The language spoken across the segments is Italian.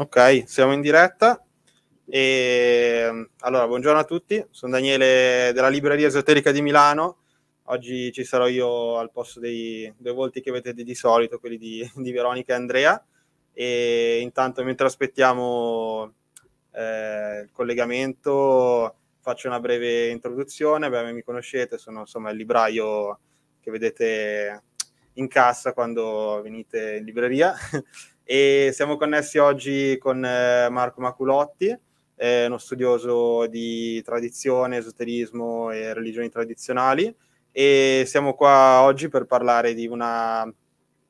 Ok, siamo in diretta. E, allora, buongiorno a tutti, sono Daniele della Libreria Esoterica di Milano. Oggi ci sarò io al posto dei due volti che vedete di solito, quelli di, di Veronica e Andrea. E intanto, mentre aspettiamo eh, il collegamento, faccio una breve introduzione. Beh, mi conoscete, sono insomma il libraio che vedete in cassa quando venite in libreria e siamo connessi oggi con eh, Marco Maculotti, eh, uno studioso di tradizione, esoterismo e religioni tradizionali e siamo qua oggi per parlare di una,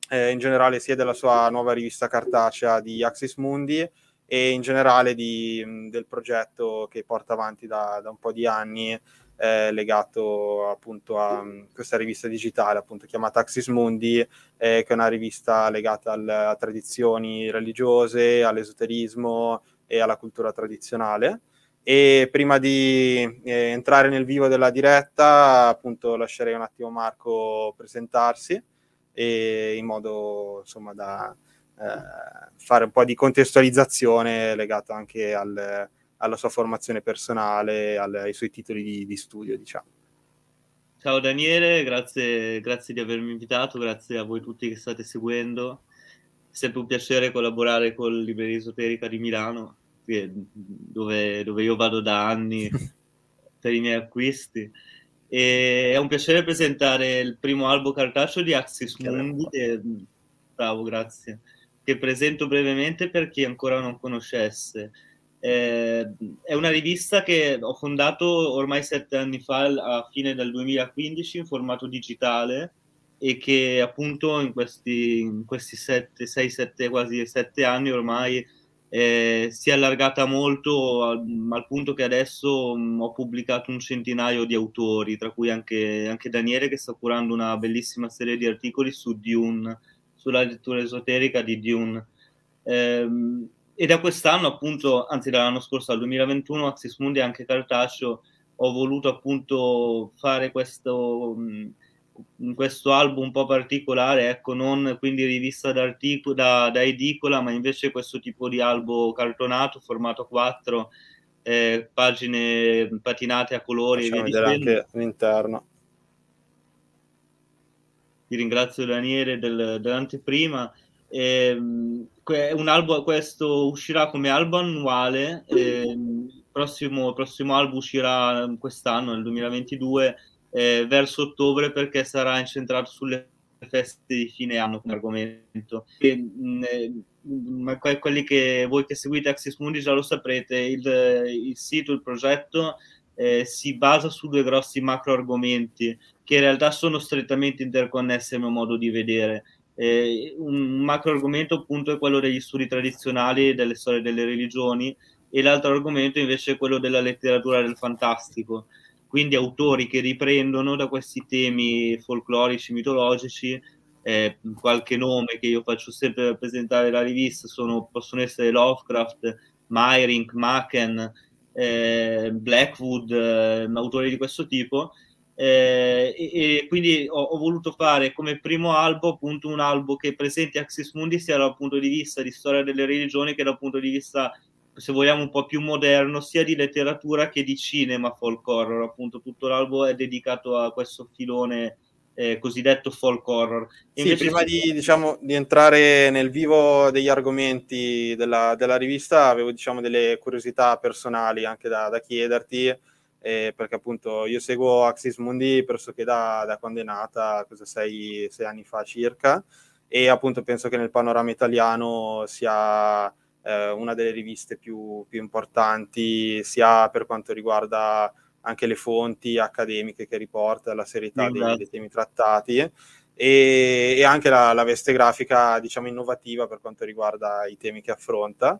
eh, in generale sia della sua nuova rivista cartacea di Axis Mundi e in generale di, del progetto che porta avanti da, da un po' di anni eh, legato appunto a mm, questa rivista digitale appunto chiamata Axis Mundi, eh, che è una rivista legata al, a tradizioni religiose, all'esoterismo e alla cultura tradizionale. E prima di eh, entrare nel vivo della diretta, appunto lascerei un attimo Marco presentarsi e in modo insomma da eh, fare un po' di contestualizzazione legata anche al, alla sua formazione personale, ai suoi titoli di, di studio, diciamo. Ciao Daniele, grazie, grazie, di avermi invitato, grazie a voi tutti che state seguendo. È sempre un piacere collaborare con Libreria Esoterica di Milano, dove, dove io vado da anni per i miei acquisti. E è un piacere presentare il primo albo cartaceo di Axis Mundi. Che, bravo, grazie. Che presento brevemente per chi ancora non conoscesse. Eh, è una rivista che ho fondato ormai sette anni fa, a fine del 2015, in formato digitale e che appunto in questi, in questi sette, sei, sette, quasi sette anni ormai eh, si è allargata molto al, al punto che adesso mh, mm, ho pubblicato un centinaio di autori, tra cui anche, anche, Daniele che sta curando una bellissima serie di articoli su Dune, sulla lettura esoterica di Dune. Eh, e da quest'anno, appunto, anzi dall'anno scorso, al 2021, Axis Mundi e anche cartaceo, ho voluto appunto fare questo, mh, questo album un po' particolare, ecco, non quindi rivista da, da edicola, ma invece questo tipo di album cartonato, formato 4, eh, pagine patinate a colori. Facciamo vedere anche l'interno. Ti ringrazio Daniele del, dell'anteprima. Ehm, un album, questo uscirà come album annuale, ehm, il prossimo, prossimo, album uscirà quest'anno, nel 2022, eh, verso ottobre, perché sarà incentrato sulle feste di fine anno come argomento. E, mh, mm, eh, mm, ma quelli che voi che seguite Axis Mundi già lo saprete, il, il sito, il progetto eh, si basa su due grossi macro argomenti che in realtà sono strettamente interconnessi a mio modo di vedere. Eh, un macro argomento appunto è quello degli studi tradizionali delle storie delle religioni e l'altro argomento invece è quello della letteratura del fantastico, quindi autori che riprendono da questi temi folclorici, mitologici, eh, qualche nome che io faccio sempre per presentare la rivista sono, possono essere Lovecraft, Meyring, Maken, eh, Blackwood, eh, autori di questo tipo, eh, e, e, quindi ho, ho, voluto fare come primo albo appunto un albo che presenti Axis Mundi sia dal punto di vista di storia delle religioni che dal punto di vista se vogliamo un po' più moderno sia di letteratura che di cinema folk horror appunto tutto l'albo è dedicato a questo filone eh, cosiddetto folk horror e sì, prima si... di, diciamo, di entrare nel vivo degli argomenti della, della, rivista avevo diciamo delle curiosità personali anche da, da chiederti eh, perché appunto io seguo Axis Mundi pressoché da, da quando è nata, cosa sei, sei anni fa circa, e appunto penso che nel panorama italiano sia eh, una delle riviste più, più importanti, sia per quanto riguarda anche le fonti accademiche che riporta, la serietà dei, dei temi trattati e, anche la, la, veste grafica, diciamo, innovativa per quanto riguarda i temi che affronta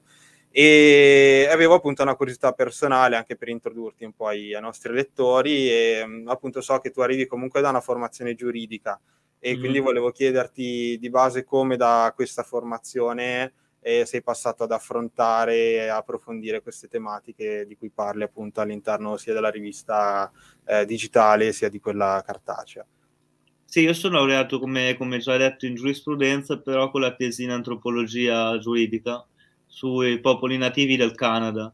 e avevo appunto una curiosità personale anche per introdurti un po' ai, ai nostri lettori e mm, appunto so che tu arrivi comunque da una formazione giuridica e mm. quindi volevo chiederti di base come da questa formazione eh, sei passato ad affrontare e approfondire queste tematiche di cui parli appunto all'interno sia della rivista eh, digitale sia di quella cartacea. Sì, io sono laureato come, come già detto in giurisprudenza, però con la tesi in antropologia giuridica sui popoli nativi del Canada.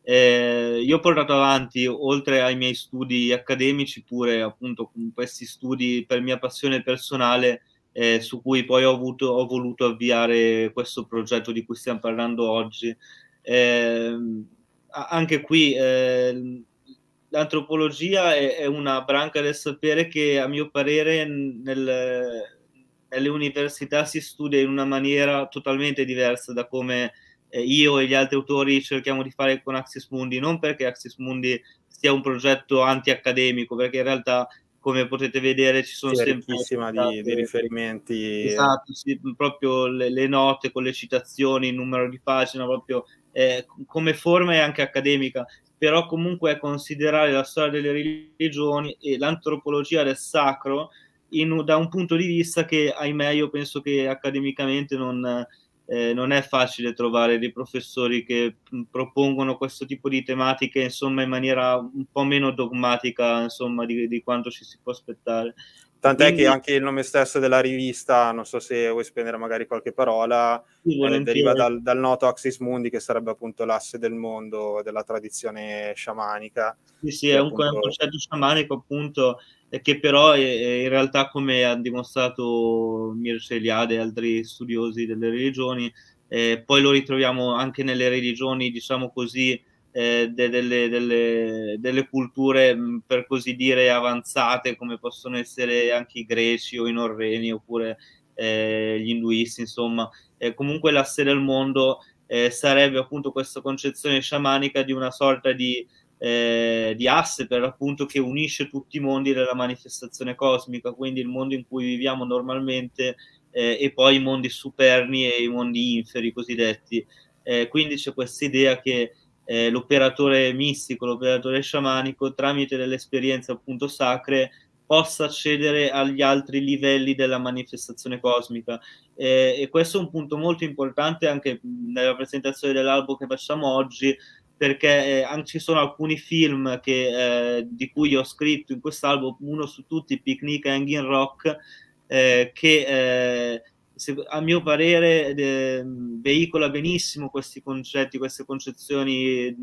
Eh, io ho portato avanti, oltre ai miei studi accademici, pure appunto questi studi per mia passione personale, eh, su cui poi ho, avuto, ho, voluto avviare questo progetto di cui stiamo parlando oggi. Eh, anche qui ehm, l'antropologia è, è, una branca del sapere che a mio parere nel, nelle università si studia in una maniera totalmente diversa da come eh, io e gli altri autori cerchiamo di fare con Axis Mundi, non perché Axis Mundi sia un progetto anti-accademico, perché in realtà come potete vedere ci sono sì, sempre state, di, riferimenti esatto, sì, proprio le, le, note con le citazioni, il numero di pagina proprio eh, come forma è anche accademica però comunque è considerare la storia delle religioni e l'antropologia del sacro in, da un punto di vista che ahimè io penso che accademicamente non, eh, non è facile trovare dei professori che propongono questo tipo di tematiche insomma in maniera un po' meno dogmatica insomma di, di quanto ci si può aspettare Tant'è Quindi... che anche il nome stesso della rivista, non so se vuoi spendere magari qualche parola, sì, eh, deriva dal, dal, noto Axis Mundi, che sarebbe appunto l'asse del mondo della tradizione sciamanica. Sì, sì, è un, appunto... un concetto sciamanico appunto, che però è, eh, è eh, in realtà, come ha dimostrato Mirce Eliade e altri studiosi delle religioni, eh, poi lo ritroviamo anche nelle religioni, diciamo così, eh, de, delle, delle, delle, culture mm, per così dire avanzate come possono essere anche i greci o i norreni oppure eh, gli induisti insomma eh, comunque l'asse del mondo sarebbe appunto questa concezione sciamanica di una sorta di, eh, di asse per l'appunto che unisce tutti i mondi della manifestazione cosmica quindi il mondo in cui viviamo normalmente eh, e poi i mondi superni e i mondi inferi cosiddetti eh, quindi c'è questa idea che eh, l'operatore mistico, l'operatore sciamanico, tramite delle esperienze appunto sacre, possa accedere agli altri livelli della manifestazione cosmica. Eh, e questo è un punto molto importante anche nella presentazione dell'albo che facciamo oggi, perché eh, ci sono alcuni film che, eh, di cui ho scritto in quest'albo, uno su tutti, Picnic Hanging Rock, eh, che eh, se, a mio parere eh, veicola benissimo questi concetti, queste concezioni eh,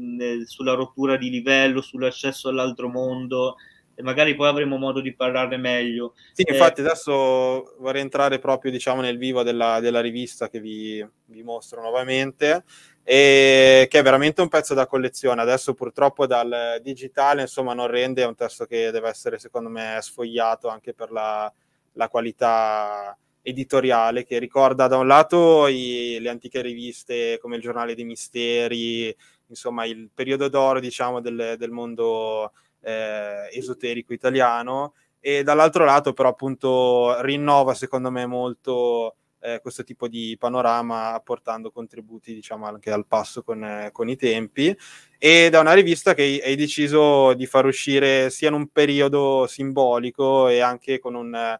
sulla rottura di livello, sull'accesso all'altro mondo e magari poi avremo modo di parlarne meglio. Sì, eh, infatti adesso vorrei entrare proprio diciamo, nel vivo della, della rivista che vi, vi mostro nuovamente e che è veramente un pezzo da collezione. Adesso purtroppo dal digitale insomma non rende, è un testo che deve essere secondo me sfogliato anche per la, la qualità editoriale che ricorda da un lato i, le antiche riviste come il giornale dei misteri, insomma il periodo d'oro diciamo del, del mondo eh, esoterico italiano e dall'altro lato però appunto rinnova secondo me molto eh, questo tipo di panorama apportando contributi diciamo anche al passo con, eh, con i tempi ed è una rivista che hai deciso di far uscire sia in un periodo simbolico e anche con un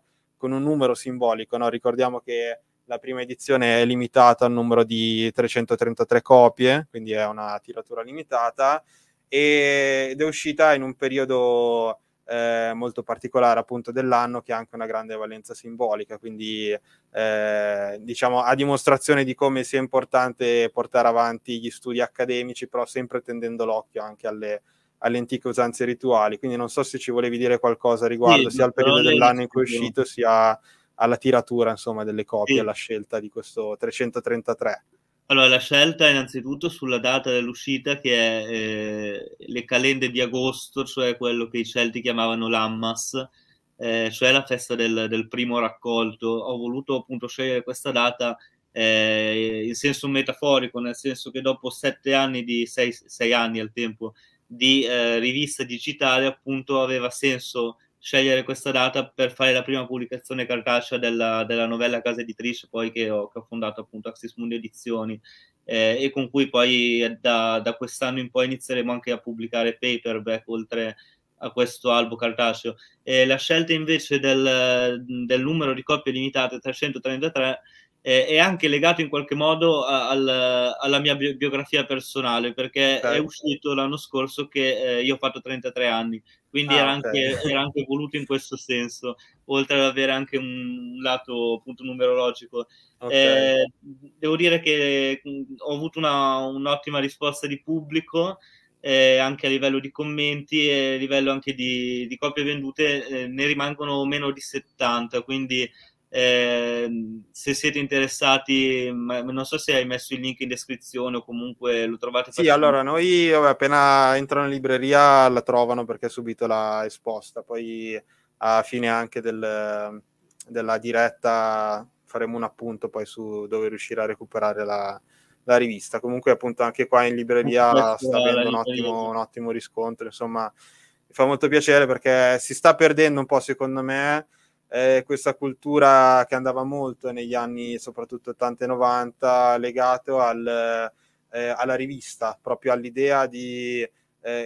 con un numero simbolico. No? Ricordiamo che la prima edizione è limitata al numero di 333 copie, quindi è una tiratura limitata, ed è uscita in un periodo eh, molto particolare appunto dell'anno che ha anche una grande valenza simbolica, quindi eh, diciamo a dimostrazione di come sia importante portare avanti gli studi accademici, però sempre tendendo l'occhio anche alle alle antiche usanze rituali. Quindi non so se ci volevi dire qualcosa riguardo sì, sia al periodo dell'anno in cui è uscito, sia alla tiratura insomma, delle copie, sì. alla scelta di questo 333. Allora, la scelta innanzitutto sulla data dell'uscita che è eh, le calende di agosto, cioè quello che i Celti chiamavano l'Ammas, eh, cioè la festa del, del, primo raccolto. Ho voluto appunto scegliere questa data eh, in senso metaforico, nel senso che dopo sette anni di sei, sei anni al tempo di eh, rivista digitale, appunto, aveva senso scegliere questa data per fare la prima pubblicazione cartacea della, della novella casa editrice poi che ho, che ho fondato appunto Axis Mundi Edizioni eh, e con cui poi eh, da, da, quest'anno in poi inizieremo anche a pubblicare paperback oltre a questo albo cartaceo. Eh, la scelta invece del, del numero di copie limitate 333 eh, è anche legato in qualche modo al, alla mia biografia personale, perché okay. è certo. uscito l'anno scorso che eh, io ho fatto 33 anni, quindi ah, era, okay. anche, era, anche, voluto in questo senso, oltre ad avere anche un lato appunto numerologico. Okay. Eh, devo dire che ho avuto una, un'ottima risposta di pubblico. Eh, anche a livello di commenti e a livello anche di, di copie vendute eh, ne rimangono meno di 70 quindi eh, se siete interessati, non so se hai messo il link in descrizione o comunque lo trovate. Sì, allora noi vabbè, appena entrano in libreria la trovano perché subito l'ha esposta. Poi a fine anche del, della diretta faremo un appunto poi su dove riuscire a recuperare la, la rivista. Comunque, appunto, anche qua in libreria sta avendo un ottimo, un ottimo riscontro. Insomma, mi fa molto piacere perché si sta perdendo un po', secondo me eh, questa cultura che andava molto negli anni, soprattutto 80 e 90, legato al, eh, alla rivista, proprio all'idea di eh,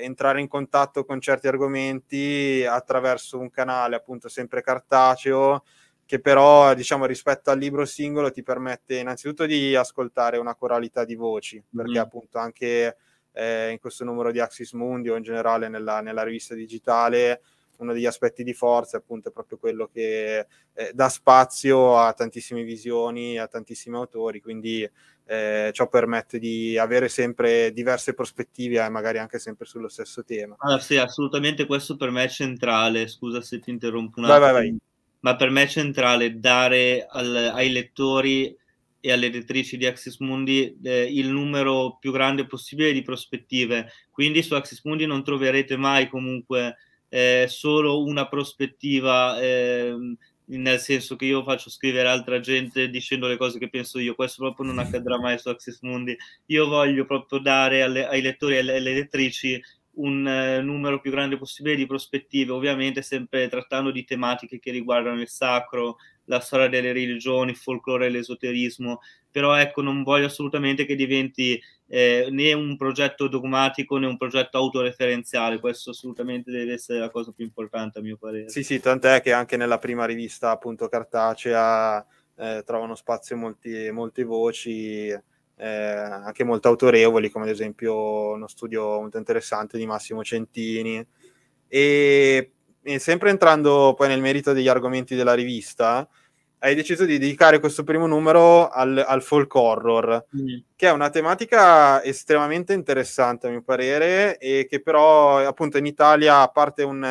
entrare in contatto con certi argomenti attraverso un canale appunto sempre cartaceo che però diciamo rispetto al libro singolo ti permette innanzitutto di ascoltare una coralità di voci perché mm appunto anche eh, in questo numero di Axis Mundi o in generale nella, nella rivista digitale uno degli aspetti di forza appunto è proprio quello che eh, dà spazio a tantissime visioni, a tantissimi autori, quindi eh, ciò permette di avere sempre diverse prospettive e magari anche sempre sullo stesso tema. Ah, sì, assolutamente questo per me è centrale, scusa se ti interrompo un attimo. Vai, vai, vai. Ma per me è centrale dare al, ai lettori e alle editrici di Axis Mundi eh, il numero più grande possibile di prospettive. Quindi su Axis Mundi non troverete mai comunque eh, solo una prospettiva, eh, nel senso che io faccio scrivere altra gente dicendo le cose che penso io, questo proprio non accadrà mai su Axis Mundi. Io voglio proprio dare alle, ai lettori e alle, alle lettrici un eh, numero più grande possibile di prospettive, ovviamente sempre trattando di tematiche che riguardano il sacro, la storia delle religioni, il folklore e l'esoterismo, però ecco non voglio assolutamente che diventi eh, né un progetto dogmatico né un progetto autoreferenziale, questo assolutamente deve essere la cosa più importante a mio parere. Sì, sì, tant'è che anche nella prima rivista appunto cartacea eh, trovano spazio molti, molte voci. Eh, anche molto autorevoli come ad esempio uno studio molto interessante di Massimo Centini e e sempre entrando poi nel merito degli argomenti della rivista, hai deciso di dedicare questo primo numero al, al folk horror, mm. che è una tematica estremamente interessante a mio parere e che però appunto in Italia, a parte un,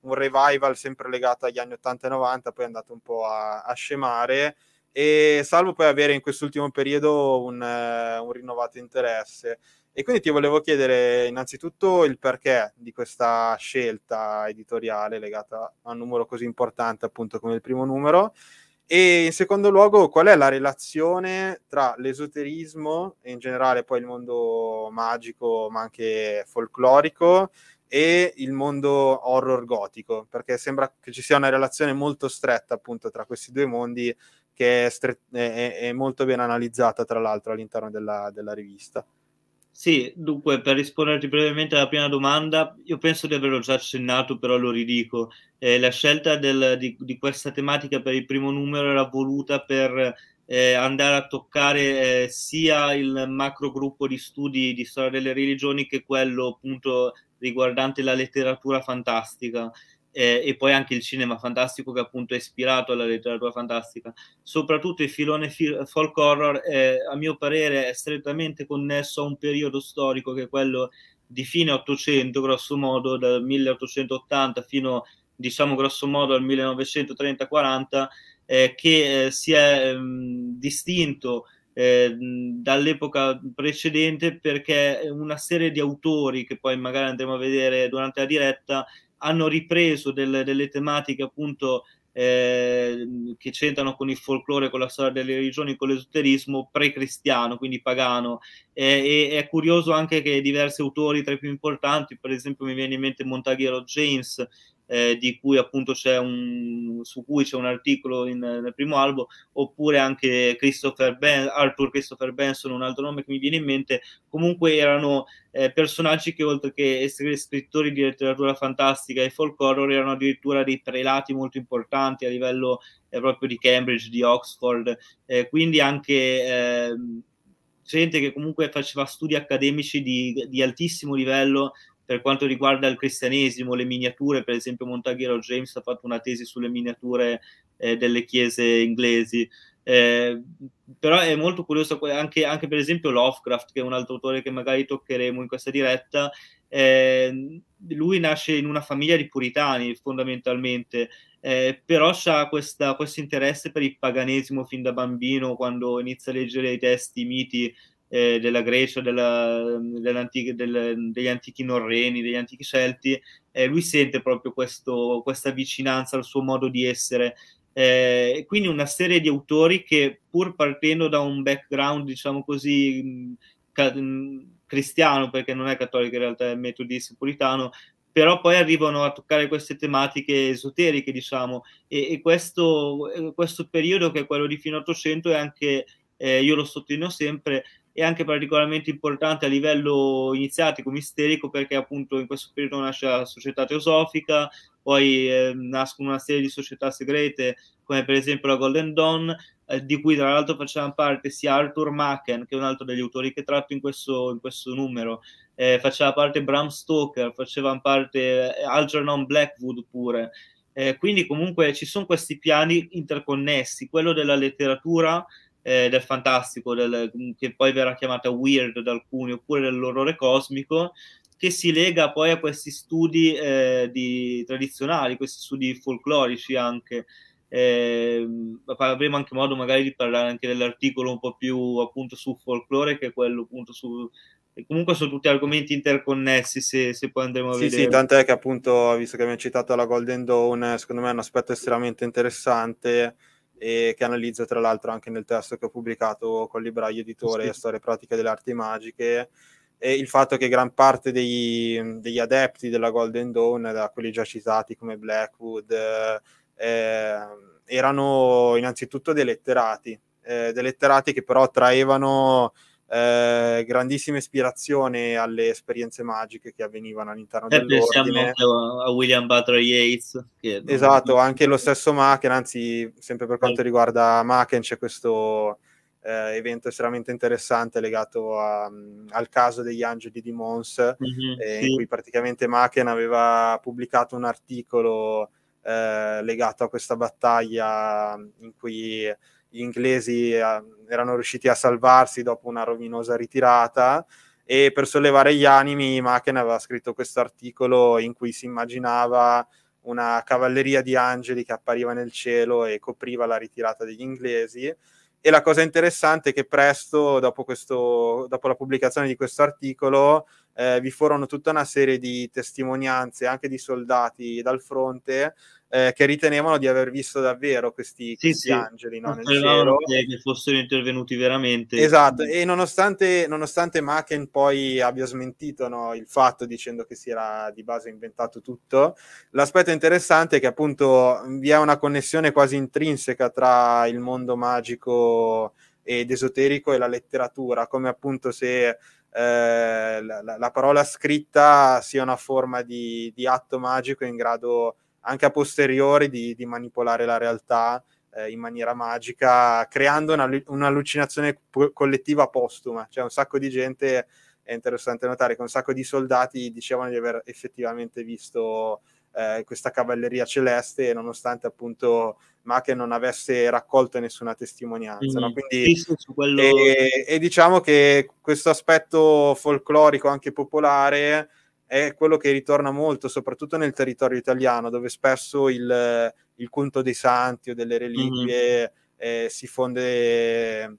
un revival sempre legato agli anni 80 e 90, poi è andato un po' a, a scemare e salvo poi avere in quest'ultimo periodo un, un rinnovato interesse. E quindi ti volevo chiedere innanzitutto il perché di questa scelta editoriale legata a un numero così importante appunto come il primo numero e in secondo luogo qual è la relazione tra l'esoterismo e in generale poi il mondo magico ma anche folclorico e il mondo horror gotico perché sembra che ci sia una relazione molto stretta appunto tra questi due mondi che è, stre- è, è molto ben analizzata tra l'altro all'interno della, della rivista. Sì, dunque, per risponderti brevemente alla prima domanda, io penso di averlo già accennato, però lo ridico. Eh, la scelta del, di, di, questa tematica per il primo numero era voluta per eh, andare a toccare eh, sia il macro gruppo di studi di storia delle religioni che quello appunto riguardante la letteratura fantastica eh, e poi anche il cinema fantastico che appunto è ispirato alla letteratura fantastica. Soprattutto il filone fil- folk horror, eh, a mio parere, è strettamente connesso a un periodo storico che è quello di fine 800, grosso modo, dal 1880 fino diciamo grosso modo al 1930-40, eh, che eh, si è mh, ehm, distinto eh, dall'epoca precedente perché una serie di autori che poi magari andremo a vedere durante la diretta hanno ripreso del, delle tematiche appunto eh, che c'entrano con il folklore, con la storia delle religioni, con l'esoterismo pre-cristiano, quindi pagano. Eh, e, è curioso anche che diversi autori tra i più importanti, per esempio mi viene in mente Montaghiero James, eh, di cui appunto c'è un, su cui c'è un articolo in, nel primo albo, oppure anche Christopher ben, Arthur Christopher Benson, un altro nome che mi viene in mente, comunque erano eh, personaggi che oltre che essere scrittori di letteratura fantastica e folk horror erano addirittura dei prelati molto importanti a livello eh, proprio di Cambridge, di Oxford, eh, quindi anche ehm, gente che comunque faceva studi accademici di, di altissimo livello per quanto riguarda il cristianesimo, le miniature, per esempio Montaghero James ha fatto una tesi sulle miniature eh, delle chiese inglesi. Eh, però è molto curioso anche, anche, per esempio Lovecraft, che è un altro autore che magari toccheremo in questa diretta. Eh, lui nasce in una famiglia di puritani fondamentalmente, eh, però ha questo interesse per il paganesimo fin da bambino, quando inizia a leggere i testi miti eh, della Grecia, della, del, degli antichi norreni, degli antichi celti, eh, lui sente proprio questo, questa vicinanza al suo modo di essere. Eh, quindi una serie di autori che pur partendo da un background, diciamo così, mm, ca- mm, cristiano, perché non è cattolico in realtà, è metodista puritano, però poi arrivano a toccare queste tematiche esoteriche, diciamo, e, e questo, eh, questo periodo che è quello di fino all'Ottocento è anche, eh, io lo sottolineo sempre, è anche particolarmente importante a livello iniziatico, misterico, perché appunto in questo periodo nasce la società teosofica, poi eh, nascono una serie di società segrete, come per esempio la Golden Dawn, eh, di cui tra l'altro facevano parte sia Arthur Machen, che è un altro degli autori che tratto in questo, in questo numero, eh, faceva parte Bram Stoker, facevano parte eh, Algernon Blackwood pure. Eh, quindi comunque ci sono questi piani interconnessi, quello della letteratura, eh, del fantastico, del, che poi verrà chiamata weird da alcuni, oppure dell'orrore cosmico, che si lega poi a questi studi eh, di, tradizionali, questi studi folclorici anche. Eh, avremo anche modo magari di parlare anche dell'articolo un po' più appunto sul folklore che è quello appunto su comunque sono tutti argomenti interconnessi se, se poi andremo a sì, vedere sì tant'è che appunto visto che abbiamo citato la Golden Dawn secondo me è un aspetto estremamente interessante e che analizzo tra l'altro anche nel testo che ho pubblicato con Libraio Editore sì. Storie pratiche delle arti magiche e il fatto che gran parte dei, degli adepti della Golden Dawn, da quelli già citati come Blackwood, eh, ehm, erano innanzitutto dei letterati, eh, dei letterati che però traevano eh, grandissima ispirazione alle esperienze magiche che avvenivano all'interno eh, dell'ordine. a William Butler Yates. esatto, anche lo stesso Maken, anzi sempre per quanto riguarda Maken c'è questo eh, evento estremamente interessante legato a, mm, al caso degli angeli di Mons, mm-hmm, eh, sì. in cui praticamente Maken aveva pubblicato un articolo eh, legato a questa battaglia mm, in cui gli inglesi eh, erano riusciti a salvarsi dopo una rovinosa ritirata e per sollevare gli animi Machen aveva scritto questo articolo in cui si immaginava una cavalleria di angeli che appariva nel cielo e copriva la ritirata degli inglesi e la cosa interessante è che presto, dopo, questo, dopo la pubblicazione di questo articolo, eh, vi furono tutta una serie di testimonianze anche di soldati dal fronte eh, che ritenevano di aver visto davvero questi, sì, questi sì. angeli no, nel cielo. Che fossero intervenuti veramente. Esatto, e nonostante, nonostante Maken poi abbia smentito no, il fatto dicendo che si era di base inventato tutto, l'aspetto interessante è che appunto vi è una connessione quasi intrinseca tra il mondo magico ed esoterico e la letteratura, come appunto se... Eh, la, la, parola scritta sia una forma di, di atto magico in grado anche a posteriori di, di manipolare la realtà eh, in maniera magica, creando una, un'allucinazione po- collettiva postuma. Cioè un sacco di gente, è interessante notare, che un sacco di soldati dicevano di aver effettivamente visto eh, questa cavalleria celeste, nonostante appunto Mache non avesse raccolto nessuna testimonianza. Mm, no? Quindi, sì, quello... e, e, diciamo che questo aspetto folclorico, anche popolare, è quello che ritorna molto, soprattutto nel territorio italiano, dove spesso il, il culto dei santi o delle reliquie mm-hmm. eh, si fonde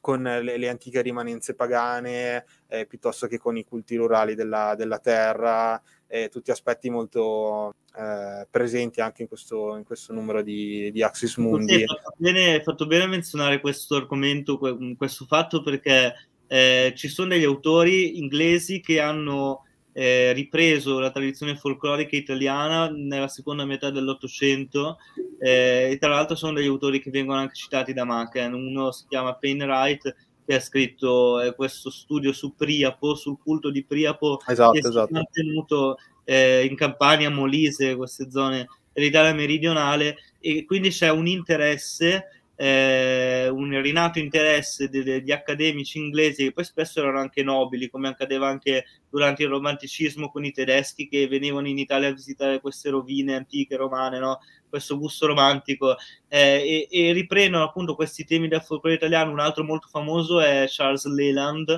con le, le antiche rimanenze pagane eh, piuttosto che con i culti rurali della, della terra, eh, tutti aspetti molto eh, presenti anche in questo, in questo numero di, di Axis Mundi. Sì, è fatto bene, è fatto bene menzionare questo argomento, questo fatto, perché eh, ci sono degli autori inglesi che hanno eh, ripreso la tradizione folclorica italiana nella seconda metà dell'Ottocento eh, e tra l'altro sono degli autori che vengono anche citati da Machen, eh. uno si chiama Wainwright che ha scritto eh, questo studio su Priapo, sul culto di Priapo esatto, che esatto. si è esatto. mantenuto eh, in Campania, Molise, queste zone dell'Italia meridionale e quindi c'è un interesse eh, un rinato interesse degli accademici inglesi che poi spesso erano anche nobili, come accadeva anche durante il romanticismo con i tedeschi che venivano in Italia a visitare queste rovine antiche romane, no? questo gusto romantico eh, e, e, riprendono appunto questi temi del folklore italiano. Un altro molto famoso è Charles Leland.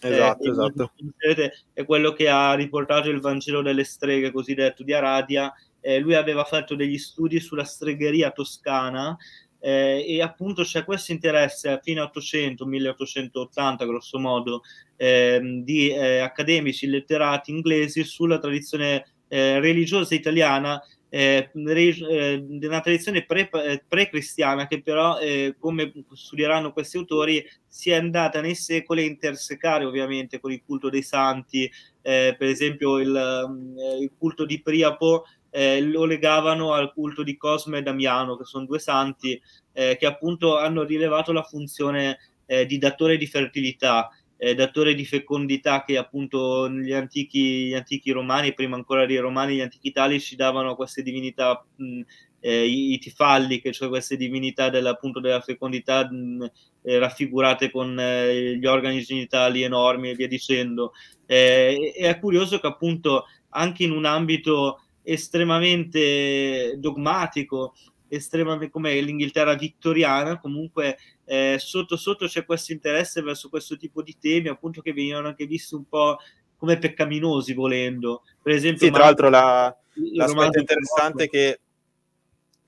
Esatto, eh, esatto. esatto. È quello che ha riportato il Vangelo delle streghe, cosiddetto di Aradia, eh, lui aveva fatto degli studi sulla stregheria toscana eh, e appunto c'è questo interesse a fine 800, 1880 grosso modo, ehm, di eh, accademici letterati inglesi sulla tradizione eh, religiosa italiana, eh, di eh, una tradizione pre, eh, pre-cristiana che però, eh, come studieranno questi autori, si è andata nei secoli a intersecare ovviamente con il culto dei santi, per esempio il, mm, il culto di Priapo eh, lo legavano al culto di Cosme e Damiano, che sono due santi eh, che appunto hanno rilevato la funzione eh, di datore di fertilità, eh, datore di fecondità che appunto gli antichi, gli antichi romani, prima ancora dei romani, gli antichi italici davano a queste divinità mh, eh, i, i che cioè queste divinità della, appunto, della fecondità mh, eh, raffigurate con eh, gli organi genitali enormi e via dicendo. Eh, è curioso che appunto anche in un ambito estremamente dogmatico, estremamente come l'Inghilterra vittoriana, comunque eh, sotto sotto c'è questo interesse verso questo tipo di temi, appunto che venivano anche visti un po' come peccaminosi volendo. Per esempio, sì, tra l'altro la, l'aspetto interessante è che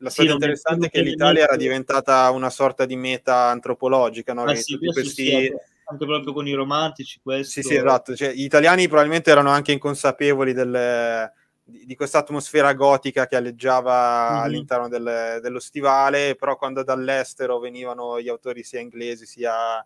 L'aspetto sì, interessante è che l'Italia era diventata una sorta di meta antropologica, no? Ah, sì, questi... sì, anche proprio con i romantici. Questo... Sì, sì, esatto. Cioè, gli italiani probabilmente erano anche inconsapevoli delle, di, di questa atmosfera gotica che alleggiava mm-hmm. all'interno del, dello stivale, però quando dall'estero venivano gli autori sia inglesi sia,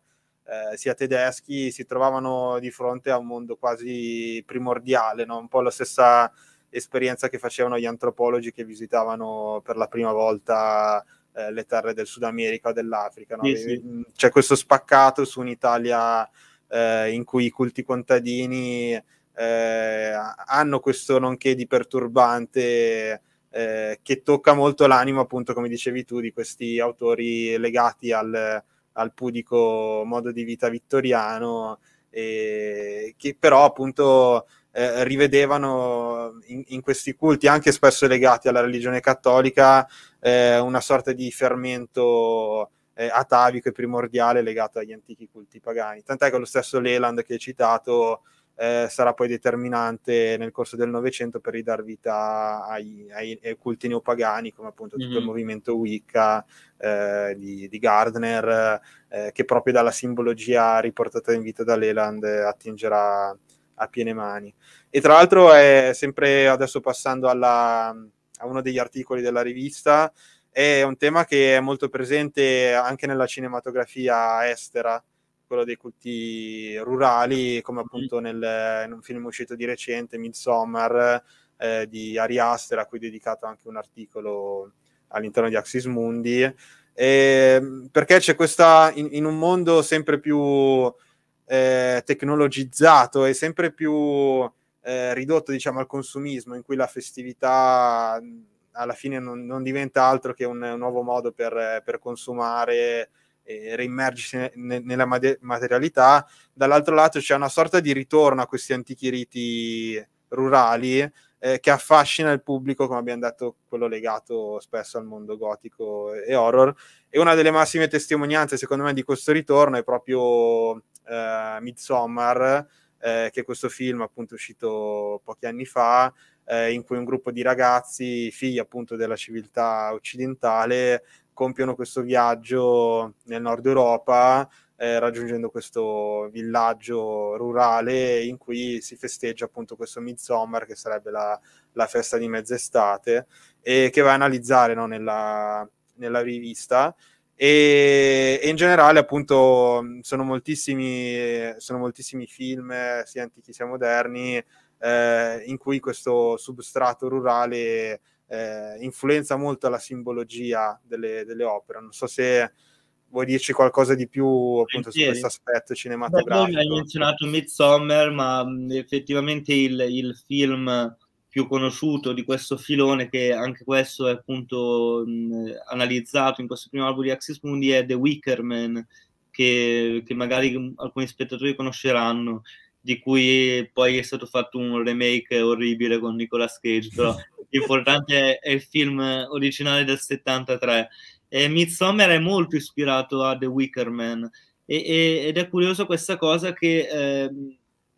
eh, sia tedeschi, si trovavano di fronte a un mondo quasi primordiale, no? un po' la stessa esperienza che facevano gli antropologi che visitavano per la prima volta eh, le terre del Sud America o dell'Africa. No? Sì, sì. Mm, c'è questo spaccato su un'Italia eh, in cui i culti contadini eh, hanno questo nonché di perturbante eh, che tocca molto l'anima, appunto, come dicevi tu, di questi autori legati al, al pudico modo di vita vittoriano, eh, che però appunto eh, rivedevano in, in, questi culti, anche spesso legati alla religione cattolica, eh, una sorta di fermento eh, atavico e primordiale legato agli antichi culti pagani. Tant'è che lo stesso Leland che hai citato eh, sarà poi determinante nel corso del Novecento per ridar vita ai, ai, ai culti neopagani, come appunto tutto mm-hmm. il mhm. movimento Wicca eh, di, di, Gardner, eh, che proprio dalla simbologia riportata in vita da Leland attingerà a piene mani. E tra l'altro è sempre adesso passando alla, a uno degli articoli della rivista, è un tema che è molto presente anche nella cinematografia estera quello dei culti rurali, come mhm. appunto nel, in un film uscito di recente, Midsommar, eh, di Ari Aster, a cui è dedicato anche un articolo all'interno di Axis Mundi. E ehm, perché c'è questa, in, in, un mondo sempre più eh, tecnologizzato e sempre più eh, ridotto diciamo, al consumismo, in cui la festività alla fine non, non diventa altro che un, un nuovo modo per, per consumare e reimmergersi ne- nella materialità, dall'altro lato c'è una sorta di ritorno a questi antichi riti rurali eh, che affascina il pubblico, come abbiamo detto, quello legato spesso al mondo gotico e horror. E una delle massime testimonianze, secondo me, di questo ritorno è proprio eh, Midsommar, eh, che è questo film appunto uscito pochi anni fa, eh, in cui un gruppo di ragazzi, figli appunto della civiltà occidentale, compiono questo viaggio nel nord Europa eh, raggiungendo questo villaggio rurale in cui si festeggia appunto questo Midsommar che sarebbe la, la festa di mezz'estate e che va a analizzare no, nella, nella rivista e, e, in generale appunto sono moltissimi, sono moltissimi film sia antichi sia moderni eh, in cui questo substrato rurale eh, influenza molto la simbologia delle, delle, opere. Non so se vuoi dirci qualcosa di più appunto Pensieri. su questo aspetto cinematografico. Beh, hai menzionato Midsommar, ma effettivamente il, il, film più conosciuto di questo filone, che anche questo è appunto mh, analizzato in questo primo album di Axis Mundi, è The Wicker Man, che, che magari alcuni spettatori conosceranno di cui poi è stato fatto un remake orribile con Nicolas Cage, però l'importante è il film originale del 73. E Midsommar è molto ispirato a The Wicker Man e, e, ed è curioso questa cosa che eh,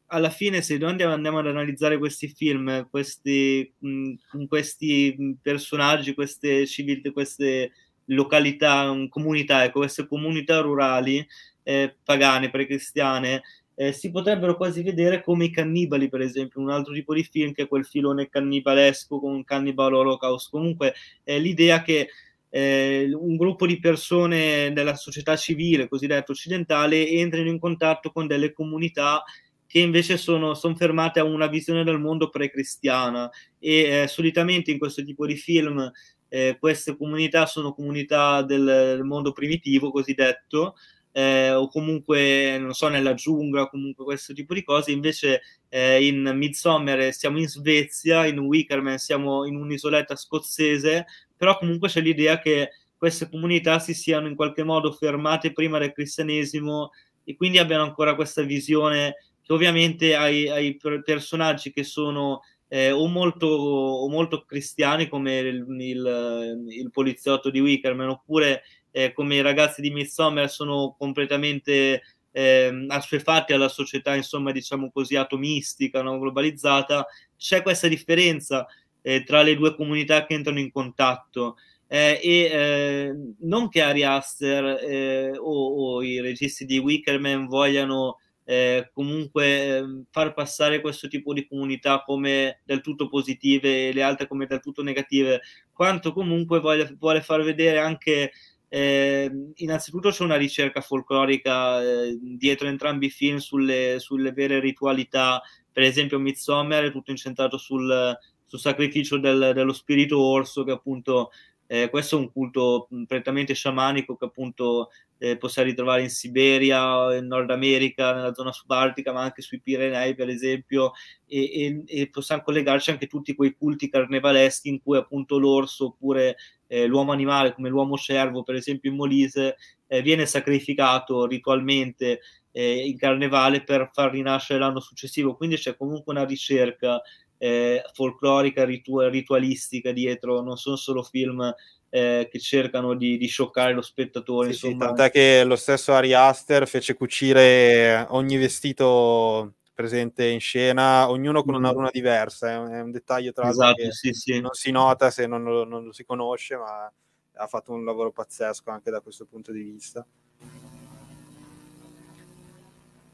alla fine se noi andiamo, andiamo, ad analizzare questi film, questi, mh, questi personaggi, queste civiltà, queste località, comunità, ecco, queste comunità rurali eh, pagane, precristiane, eh, si potrebbero quasi vedere come i cannibali, per esempio, un altro tipo di film che è quel filone cannibalesco con Cannibal Holocaust. Comunque eh, l'idea che eh, un gruppo di persone della società civile, cosiddetta occidentale, entrino in contatto con delle comunità che invece sono, sono fermate a una visione del mondo pre-cristiana e eh, solitamente in questo tipo di film eh, queste comunità sono comunità del mondo primitivo cosiddetto, eh, o comunque, non so, nella giungla, comunque questo tipo di cose. Invece eh, in Midsommar siamo in Svezia, in Wickerman siamo in un'isoletta scozzese, però comunque c'è l'idea che queste comunità si siano in qualche modo fermate prima del cristianesimo e quindi abbiano ancora questa visione che ovviamente ai, ai personaggi che sono eh, o, molto, o, molto, cristiani come il, il, il poliziotto di Wickerman oppure eh, come i ragazzi di Midsommar sono completamente eh, assuefatti alla società, insomma, diciamo così, atomistica, no? globalizzata, c'è questa differenza eh, tra le due comunità che entrano in contatto. Eh, e eh, non che Ari Aster eh, o, o, i registi di Wickerman vogliano eh, comunque ehm, far passare questo tipo di comunità come del tutto positive e le altre come del tutto negative, quanto comunque voglia, vuole far vedere anche eh, innanzitutto c'è una ricerca folclorica eh, dietro entrambi i film sulle, sulle, vere ritualità, per esempio Midsommar è tutto incentrato sul, sul sacrificio del, dello spirito orso che appunto eh, questo è un culto prettamente sciamanico che appunto eh, possiamo ritrovare in Siberia, in Nord America, nella zona subartica, ma anche sui Pirenei per esempio e, e, e possiamo collegarci anche a tutti quei culti carnevaleschi in cui appunto l'orso oppure eh, l'uomo animale come l'uomo cervo, per esempio in Molise, eh, viene sacrificato ritualmente eh, in carnevale per far rinascere l'anno successivo. Quindi c'è comunque una ricerca eh, folclorica, ritu- ritualistica dietro, non sono solo film eh, che cercano di, di, scioccare lo spettatore. Sì, sì, tant'è che lo stesso Ari Aster fece cucire ogni vestito presente in scena, ognuno con una mm-hmm. runa diversa, è un, dettaglio tra l'altro esatto, che sì, sì. non si nota se non, non, lo si conosce, ma ha fatto un lavoro pazzesco anche da questo punto di vista.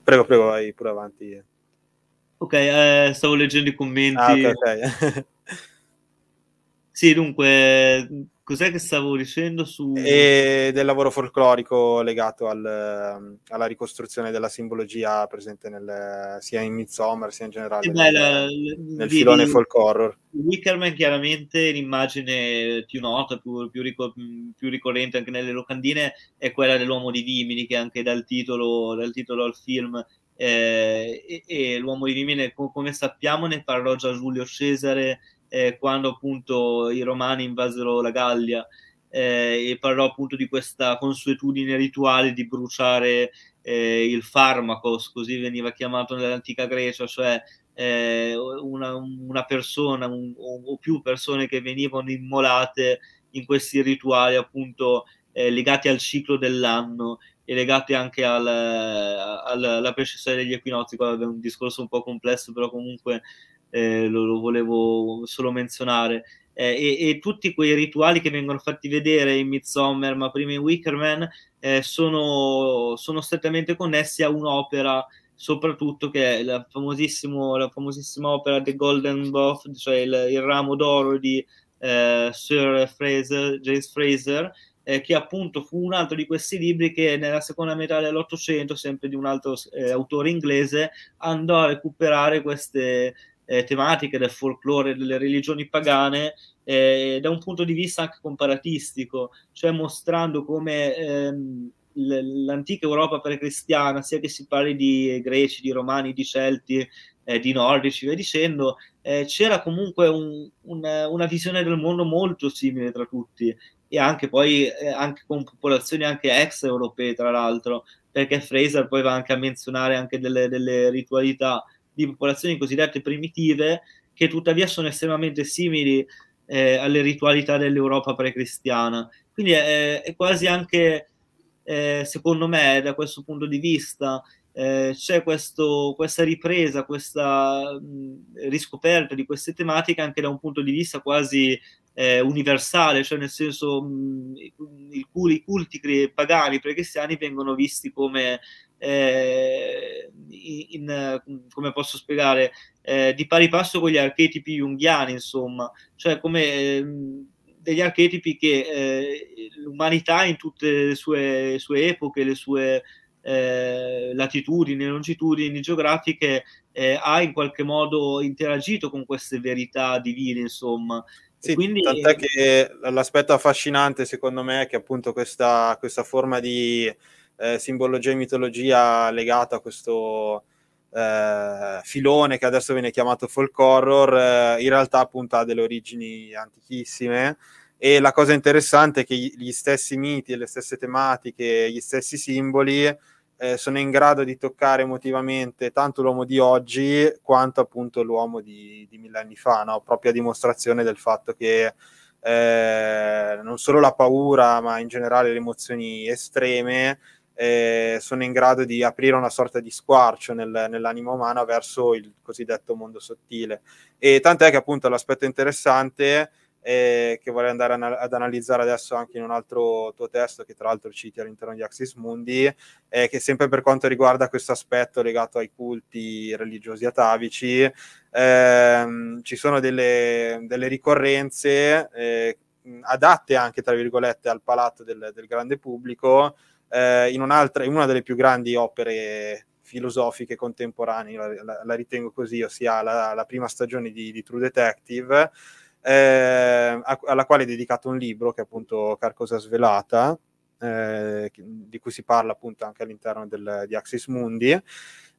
Prego, prego, vai pure avanti. Ok, eh, stavo leggendo i commenti. Ah, okay, okay. Sì, dunque, cos'è che stavo dicendo su... E del lavoro folclorico legato al, ehm, alla ricostruzione della simbologia presente nel, sia in Midsommar sia in generale beh, nel, la, nel di, filone folk horror. Wickerman chiaramente l'immagine più nota, più, più, ricor- più, ricorrente anche nelle locandine è quella dell'uomo di Vimini che anche dal titolo, dal titolo al film eh, e, e, l'uomo di Rimini come sappiamo ne parlò già Giulio Cesare eh, quando appunto i romani invasero la Gallia eh, e parlò appunto di questa consuetudine rituale di bruciare eh, il farmacos, così veniva chiamato nell'antica Grecia, cioè eh, una, una, persona un, o più persone che venivano immolate in questi rituali appunto eh, legati al ciclo dell'anno e legati anche al, al, alla precessione degli equinozi, qua è un discorso un po' complesso, però comunque eh, lo, lo, volevo solo menzionare. Eh, e, e, tutti quei rituali che vengono fatti vedere in Midsommar, ma prima in Wickerman, eh, sono, sono strettamente connessi a un'opera, soprattutto che è la, la famosissima opera The Golden Boff, cioè il, il ramo d'oro di eh, Sir Fraser, James Fraser, eh, che appunto fu un altro di questi libri che nella seconda metà dell'Ottocento, sempre di un altro eh, autore inglese, andò a recuperare queste, eh, tematiche, del folklore, delle religioni pagane, eh, da un punto di vista anche comparatistico, cioè mostrando come ehm, l'antica Europa precristiana, sia che si parli di greci, di romani, di celti, eh, di nordici, via dicendo, eh, c'era comunque un, un, una visione del mondo molto simile tra tutti e anche poi eh, anche con popolazioni anche ex europee, tra l'altro, perché Fraser poi va anche a menzionare anche delle, delle ritualità di popolazioni cosiddette primitive che tuttavia sono estremamente simili eh, alle ritualità dell'Europa precristiana. Quindi è, è quasi anche, eh, secondo me, da questo punto di vista, eh, c'è questo, questa ripresa, questa mh, riscoperta di queste tematiche anche da un punto di vista quasi eh, universale, cioè nel senso mh, il, i culti pagani precristiani vengono visti come eh, in, come posso spiegare, eh, di pari passo con gli archetipi junghiani, insomma, cioè come ehm, degli archetipi che eh, l'umanità in tutte le sue, sue epoche, le sue eh, latitudini e longitudini geografiche eh, ha in qualche modo interagito con queste verità divine, insomma. Sì, quindi... Tant'è che l'aspetto affascinante secondo me è che appunto questa, questa forma di eh, simbologia e mitologia legata a questo eh, filone che adesso viene chiamato folk horror, eh, in realtà appunto ha delle origini antichissime. E la cosa interessante è che gli stessi miti, le stesse tematiche, gli stessi simboli eh, sono in grado di toccare emotivamente tanto l'uomo di oggi quanto appunto l'uomo di, di mille anni fa, no? proprio a dimostrazione del fatto che eh, non solo la paura, ma in generale le emozioni estreme eh, sono in grado di aprire una sorta di squarcio nel, nell'anima umana verso il cosiddetto mondo sottile. E tant'è che appunto l'aspetto interessante eh, che vorrei andare anal- ad analizzare adesso anche in un altro tuo testo che tra l'altro citi all'interno di Axis Mundi, è che sempre per quanto riguarda questo aspetto legato ai culti religiosi atavici, ehm, ci sono delle, delle ricorrenze eh, adatte anche, tra virgolette, al palato del, del grande pubblico, eh, in, in, una delle più grandi opere filosofiche contemporanee, la, la, la ritengo così, ossia la, la prima stagione di, di True Detective, eh, alla quale è dedicato un libro che è appunto Carcosa Svelata, eh, di cui si parla appunto anche all'interno del, di Axis Mundi,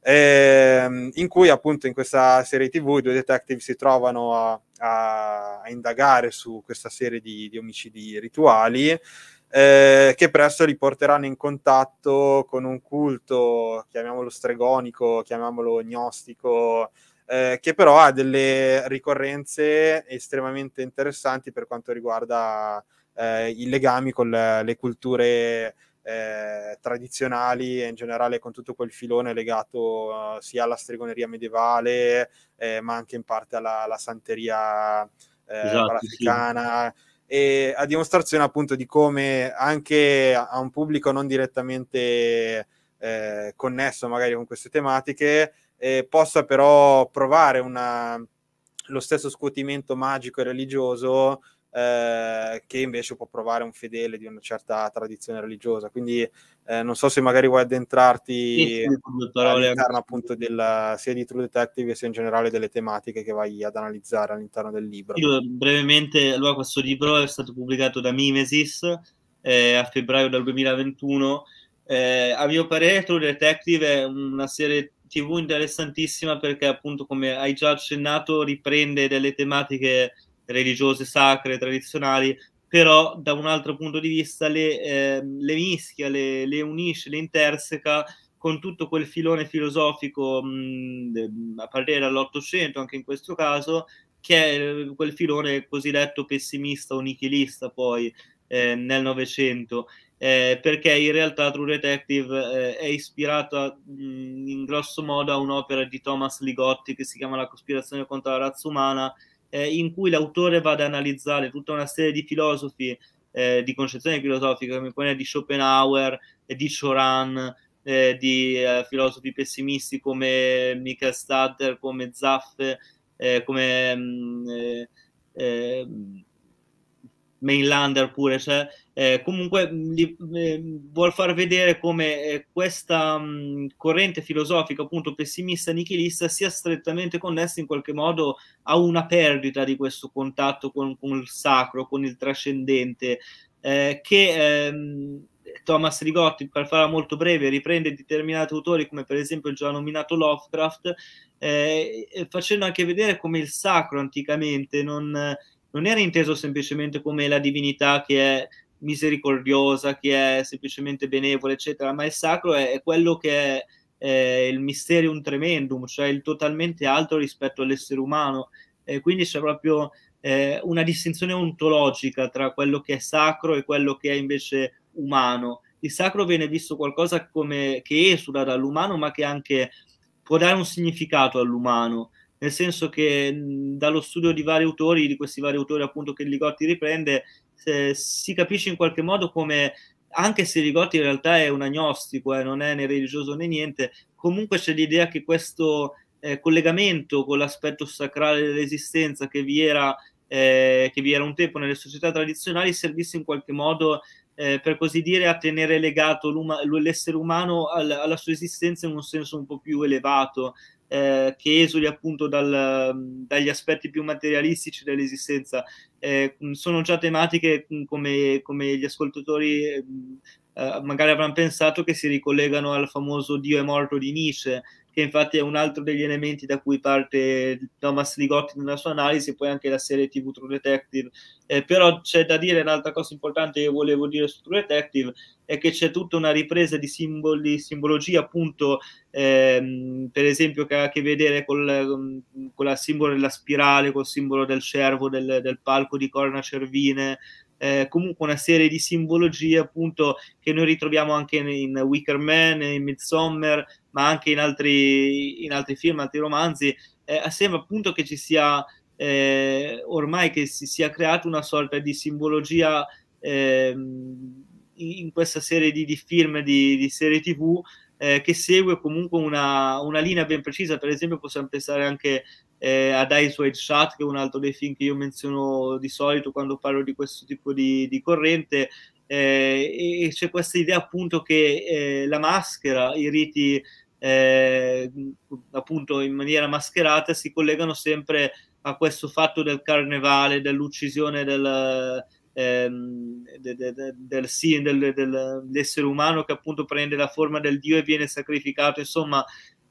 ehm, in cui appunto in questa serie tv i due detective si trovano a, a, a indagare su questa serie di, di omicidi rituali eh, che presto li porteranno in contatto con un culto, chiamiamolo stregonico, chiamiamolo gnostico, eh, che però ha delle ricorrenze estremamente interessanti per quanto riguarda eh, i legami con le, le culture eh, tradizionali e in generale con tutto quel filone legato eh, sia alla stregoneria medievale eh, ma anche in parte alla, alla santeria eh, esatto, sì e a dimostrazione appunto di come anche a un pubblico non direttamente eh, connesso magari con queste tematiche eh, possa però provare una, lo stesso scuotimento magico e religioso eh, che invece può provare un fedele di una certa tradizione religiosa. Quindi eh, non so se magari vuoi addentrarti all'interno appunto del, sia di True Detective sia in generale delle tematiche che vai ad analizzare all'interno del libro. Io, brevemente, allora questo libro è stato pubblicato da Mimesis eh, a febbraio del 2021. Eh, a mio parere True Detective è una serie tv interessantissima perché appunto come hai già accennato riprende delle tematiche religiose, sacre, tradizionali, però da un altro punto di vista le, eh, le mischia, le, le, unisce, le interseca con tutto quel filone filosofico mh, mm, mm, a partire dall'Ottocento, anche in questo caso, che è eh, quel filone cosiddetto pessimista o nichilista poi eh, nel Novecento. Eh, perché in realtà True Detective eh, è ispirata mh, mm, in grosso modo a un'opera di Thomas Ligotti che si chiama La cospirazione contro la razza umana, eh, in cui l'autore va ad analizzare tutta una serie di filosofi, eh, di concezioni filosofiche, come quella di Schopenhauer, eh, di Choran, eh, di eh, filosofi pessimisti come Michael Stadter, come Zaff, eh, come... Mh, mm, ehm, Mainlander pure cioè, eh, comunque mm, li, eh, vuol far vedere come eh, questa mh, mm, corrente filosofica appunto pessimista nichilista sia strettamente connessa in qualche modo a una perdita di questo contatto con, con il sacro, con il trascendente, eh, che... Ehm, Thomas Rigotti, per farla molto breve, riprende determinati autori come per esempio il già nominato Lovecraft, eh, facendo anche vedere come il sacro anticamente non, non era inteso semplicemente come la divinità che è misericordiosa, che è semplicemente benevole, eccetera, ma il sacro è, è quello che è, è il mysterium tremendum, cioè il totalmente altro rispetto all'essere umano. E quindi c'è proprio eh, una distinzione ontologica tra quello che è sacro e quello che è invece umano. Il sacro viene visto qualcosa come, che esula dall'umano, ma che anche può dare un significato all'umano nel senso che dallo studio di vari autori, di questi vari autori appunto che Ligotti riprende, eh, si capisce in qualche modo come anche se Ligotti in realtà è un agnostico, eh, non è né religioso né niente, comunque c'è l'idea che questo eh, collegamento con l'aspetto sacrale dell'esistenza che vi, era, eh, che vi era un tempo nelle società tradizionali servisse in qualche modo, eh, per così dire, a tenere legato l'essere umano al, alla sua esistenza in un senso un po' più elevato, eh, che esuli appunto dal, dagli aspetti più materialistici dell'esistenza. Eh, sono già tematiche mm, come, come gli ascoltatori mm, eh, magari avranno pensato che si ricollegano al famoso Dio è morto di Nietzsche, che infatti è un altro degli elementi da cui parte Thomas Ligotti nella sua analisi, e poi anche la serie TV True Detective. Eh, però c'è da dire un'altra cosa importante che volevo dire su True Detective, è che c'è tutta una ripresa di simboli, simbologia, appunto, ehm, per esempio che ha a che vedere col, con il simbolo della spirale, col simbolo del cervo, del, del palco di corna cervine, eh, comunque una serie di simbologie appunto che noi ritroviamo anche in Wicker Man, in Midsommar, ma anche in altri, in altri film, altri romanzi. Eh, sembra appunto che ci sia eh, ormai che si sia creata una sorta di simbologia ehm, in questa serie di, di film, di, di, serie tv. Eh, che segue comunque una, una linea ben precisa, per esempio possiamo pensare anche eh, ad Eyes Wide Shut, che è un altro dei film che io menziono di solito quando parlo di questo tipo di, di corrente, eh, e c'è questa idea appunto che eh, la maschera, i riti eh, appunto in maniera mascherata si collegano sempre a questo fatto del carnevale, dell'uccisione del, ehm, de, de, de, del, sì, del, dell'essere umano che appunto prende la forma del Dio e viene sacrificato, insomma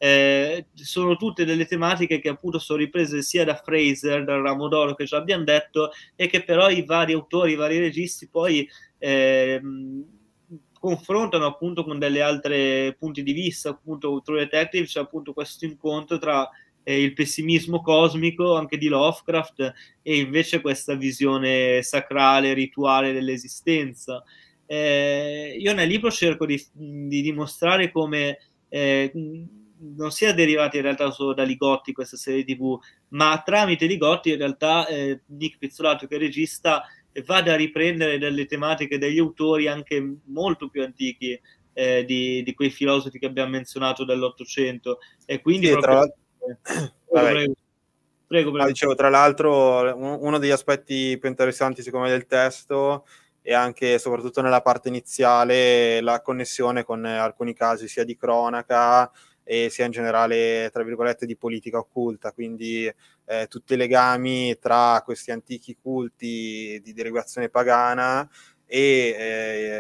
eh, sono tutte delle tematiche che appunto sono riprese sia da Fraser, dal ramo d'oro che già abbiamo detto, e che però i vari autori, i vari registi poi eh, confrontano appunto con delle altre punti di vista, appunto True Detective c'è appunto questo incontro tra eh, il pessimismo cosmico anche di Lovecraft e invece questa visione sacrale, rituale dell'esistenza. Eh, io nel libro cerco di, di dimostrare come eh, non sia derivata in realtà solo da Ligotti questa serie tv, ma tramite Ligotti in realtà eh, Nick Pizzolato che è regista vada a riprendere delle tematiche degli autori anche molto più antichi eh, di, di, quei filosofi che abbiamo menzionato dell'Ottocento e quindi sì, proprio... prego, prego, prego. Ah, dicevo, tra l'altro uno degli aspetti più interessanti secondo me del testo e anche soprattutto nella parte iniziale la connessione con alcuni casi sia di cronaca e sia in generale, tra virgolette, di politica occulta, quindi eh, tutti i legami tra questi antichi culti di derivazione pagana e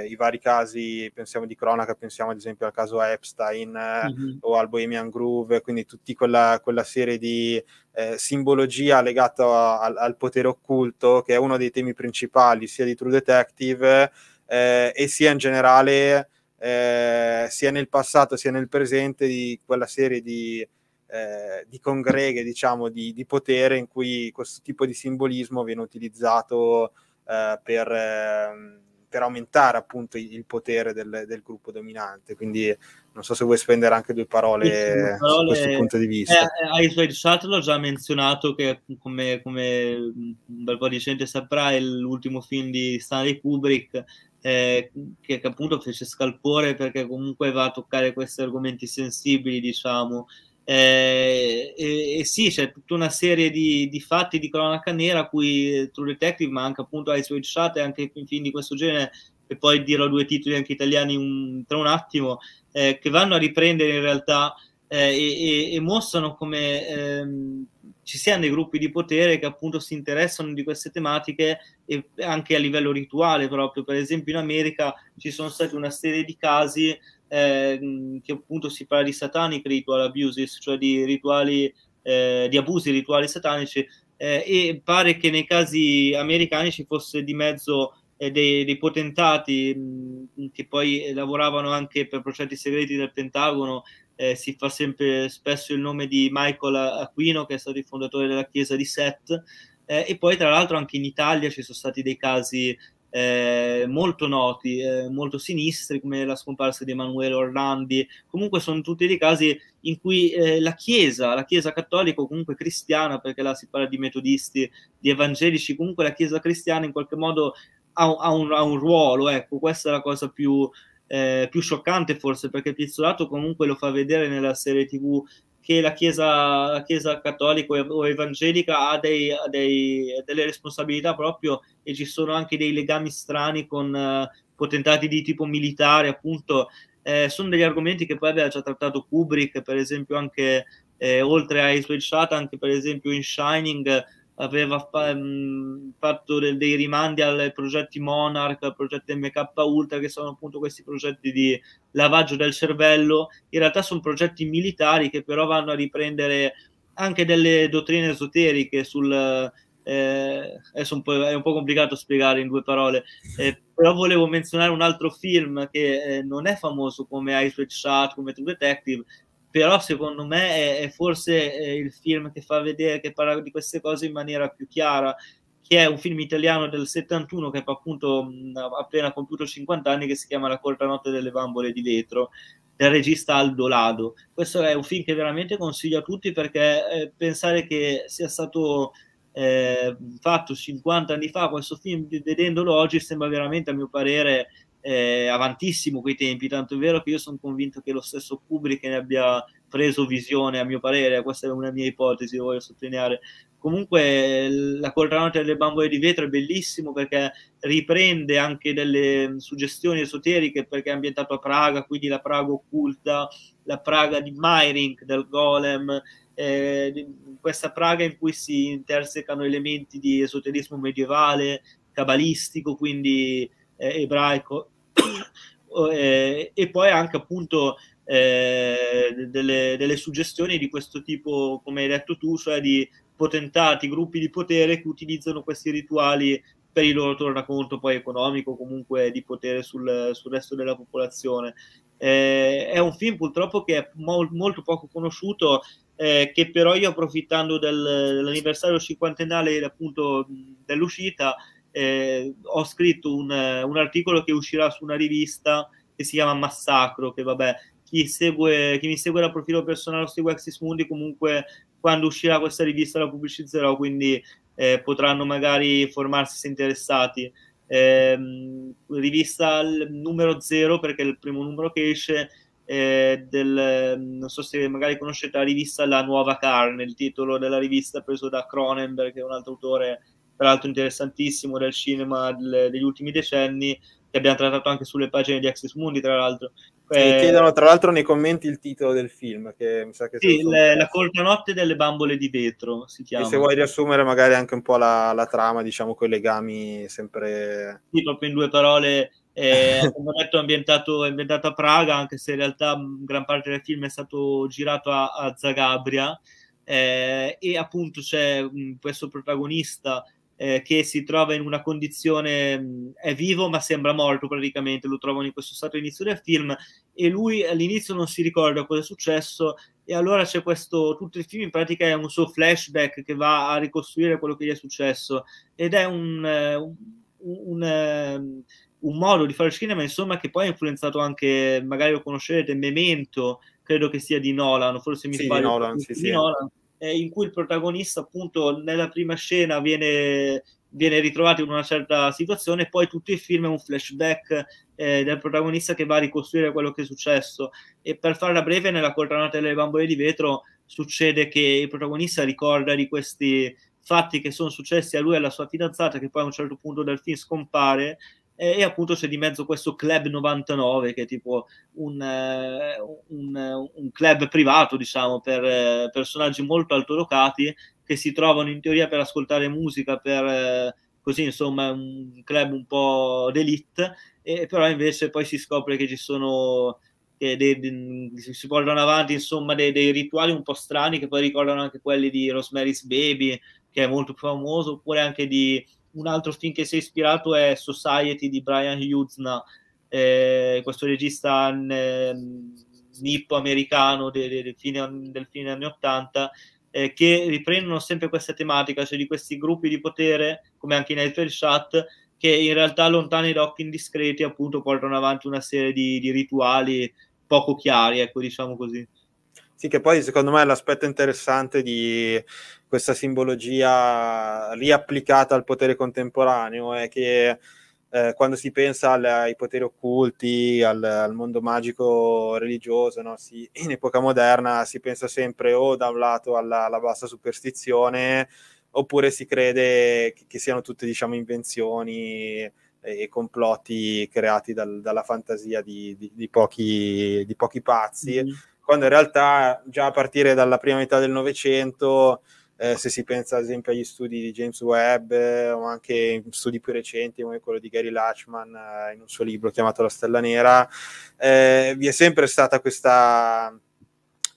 eh, i vari casi, pensiamo di cronaca, pensiamo ad esempio al caso Epstein mm-hmm. o al Bohemian Groove, quindi tutta quella, quella, serie di eh, simbologia legata al, al, potere occulto, che è uno dei temi principali sia di True Detective eh, e sia in generale eh, sia nel passato sia nel presente di quella serie di, eh, di congreghe, diciamo, di, di, potere in cui questo tipo di simbolismo viene utilizzato eh, per, ehm, per, aumentare appunto il potere del, del gruppo dominante. Quindi non so se vuoi spendere anche due parole, sì, su questo punto di vista. Eh, eh ai chat l'ho già menzionato che come, come un bel po' di gente saprà è l'ultimo film di Stanley Kubrick eh, che, appunto fece scalpore perché comunque va a toccare questi argomenti sensibili diciamo. Eh, e, e, sì, c'è tutta una serie di, di, fatti di cronaca nera a cui eh, True Detective, ma anche appunto Ice Witch Shot e anche film di questo genere, e poi dirò due titoli anche italiani un, tra un attimo, eh, che vanno a riprendere in realtà eh, e, e, e, mostrano come ehm, ci siano dei gruppi di potere che appunto si interessano di queste tematiche e anche a livello rituale proprio. Per esempio in America ci sono stati una serie di casi eh, che appunto si parla di satanic ritual abuses, cioè di rituali, eh, di abusi rituali satanici eh, e pare che nei casi americani ci fosse di mezzo eh, dei, dei, potentati che poi lavoravano anche per progetti segreti del Pentagono. Eh, si fa sempre spesso il nome di Michael Aquino, che è stato il fondatore della chiesa di Set. Eh, e poi, tra l'altro, anche in Italia ci sono stati dei casi eh, molto noti, eh, molto sinistri, come la scomparsa di Emanuele Orlandi. Comunque sono tutti dei casi in cui eh, la Chiesa, la Chiesa cattolica o comunque cristiana, perché là si parla di metodisti, di evangelici, comunque la Chiesa cristiana in qualche modo ha, ha, un, ha un ruolo, ecco, questa è la cosa più, eh, più scioccante forse perché Pizzolato comunque lo fa vedere nella serie tv che la Chiesa, la chiesa cattolica o evangelica ha, dei, ha dei, delle responsabilità proprio e ci sono anche dei legami strani con eh, potentati di tipo militare, appunto. Eh, sono degli argomenti che poi aveva già trattato Kubrick, per esempio, anche eh, oltre ai Ice Shut, anche per esempio in Shining aveva fa- ehm, fatto de- dei rimandi ai progetti Monarch, al progetto MK Ultra, che sono appunto questi progetti di lavaggio del cervello. In realtà sono progetti militari che però vanno a riprendere anche delle dottrine esoteriche sul... Eh, adesso un po', è un po' complicato spiegare in due parole, eh, però volevo menzionare un altro film che eh, non è famoso come Ice Witch Shot, come True Detective, però secondo me è, è forse è eh, il film che fa vedere, che parla di queste cose in maniera più chiara, che è un film italiano del 71 che appunto mh, appena compiuto 50 anni che si chiama La corta notte delle bambole di vetro del regista Aldo Lado. Questo è un film che veramente consiglio a tutti perché eh, pensare che sia stato eh, fatto 50 anni fa questo film, vedendolo oggi, sembra veramente, a mio parere, eh, avantissimo quei tempi, tanto è vero che io sono convinto che lo stesso Kubrick ne abbia preso visione, a mio parere, questa è una mia ipotesi, lo voglio sottolineare. Comunque la colranota delle bambole di vetro è bellissimo perché riprende anche delle mm, suggestioni esoteriche perché è ambientato a Praga, quindi la Praga occulta, la Praga di Myrink, del Golem, eh, questa Praga in cui si intersecano elementi di esoterismo medievale, cabalistico, quindi eh, ebraico, eh, e poi anche appunto eh, delle, delle, suggestioni di questo tipo, come hai detto tu, cioè di potentati, gruppi di potere che utilizzano questi rituali per il loro tornaconto poi economico, comunque di potere sul, sul resto della popolazione. Eh, è un film purtroppo che è mol, molto poco conosciuto, eh, che però io approfittando del, dell'anniversario cinquantennale appunto dell'uscita eh, ho scritto un, eh, un, articolo che uscirà su una rivista che si chiama Massacro, che vabbè, chi, segue, chi mi segue dal profilo personale o segue Axis Mundi comunque quando uscirà questa rivista la pubblicizzerò, quindi eh, potranno magari informarsi se interessati. Eh, rivista numero zero perché è il primo numero che esce eh, del, non so se magari conoscete la rivista La Nuova Carne, il titolo della rivista preso da Cronenberg, che è un altro autore tra l'altro interessantissimo del cinema del, degli ultimi decenni, che abbiamo trattato anche sulle pagine di Access Mundi, tra l'altro. E eh, chiedono tra l'altro nei commenti il titolo del film, che mi sa che sì, le, La colta notte delle bambole di vetro si chiama. E se vuoi riassumere magari anche un po' la, la trama, diciamo, con i legami sempre... Sì, proprio in due parole, eh, come ho detto è ambientato, ambientato, a Praga, anche se in realtà gran parte del film è stato girato a, a Zagabria, eh, e appunto c'è mh, questo protagonista eh, che si trova in una condizione, è vivo ma sembra morto praticamente, lo trovano in questo stato all'inizio del film e lui all'inizio non si ricorda cosa è successo e allora c'è questo, tutto il film in pratica è un suo flashback che va a ricostruire quello che gli è successo ed è un, eh, un, un, eh, un modo di fare cinema insomma che poi ha influenzato anche, magari lo conoscerete, Memento credo che sia di Nolan, forse mi sì, sbaglio. Di Nolan, sì, di sì. Nolan eh, in cui il protagonista appunto nella prima scena viene, viene ritrovato in una certa situazione e poi tutto il film è un flashback eh, del protagonista che va a ricostruire quello che è successo e per farla breve nella coltranata delle bambole di vetro succede che il protagonista ricorda di questi fatti che sono successi a lui e alla sua fidanzata che poi a un certo punto del film scompare e, e appunto c'è di mezzo questo Club 99 che è tipo un, eh, un, un club privato diciamo per eh, personaggi molto altolocati che si trovano in teoria per ascoltare musica per eh, così insomma un club un po' d'elite e però invece poi si scopre che ci sono che de, de, si portano avanti insomma dei, dei rituali un po' strani che poi ricordano anche quelli di Rosemary's Baby che è molto famoso oppure anche di un altro film che si è ispirato è Society di Brian Hughes, eh, questo regista ehm, nippo-americano del, del, fine, del fine anni 80, eh, che riprendono sempre questa tematica, cioè di questi gruppi di potere, come anche in Eiffel Shut, che in realtà lontani da occhi indiscreti appunto portano avanti una serie di, di rituali poco chiari, ecco diciamo così. Sì, che poi secondo me è l'aspetto interessante di questa simbologia riapplicata al potere contemporaneo è che eh, quando si pensa al, ai poteri occulti, al, al mondo magico religioso, no? si, in epoca moderna si pensa sempre o da un lato alla, alla bassa superstizione oppure si crede che, che siano tutte diciamo, invenzioni e complotti creati dal, dalla fantasia di, di, di, pochi, di pochi, pazzi. Mm quando in realtà già a partire dalla prima metà del Novecento, eh, se si pensa ad esempio agli studi di James Webb eh, o anche studi più recenti come quello di Gary Lachman eh, in un suo libro chiamato La Stella Nera, eh, vi è sempre stata questa,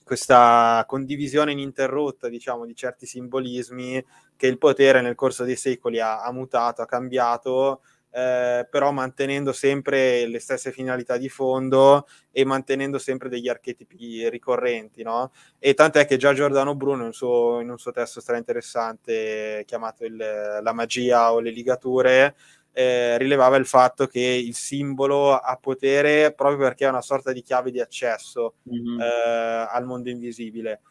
questa condivisione ininterrotta diciamo, di certi simbolismi che il potere nel corso dei secoli ha, ha mutato, ha cambiato eh, però mantenendo sempre le stesse finalità di fondo e mantenendo sempre degli archetipi ricorrenti, no? E tant'è che già Giordano Bruno in un suo, in un suo testo stra interessante chiamato il, La magia o le ligature eh, rilevava il fatto che il simbolo ha potere proprio perché è una sorta di chiave di accesso mm-hmm. eh, al mondo invisibile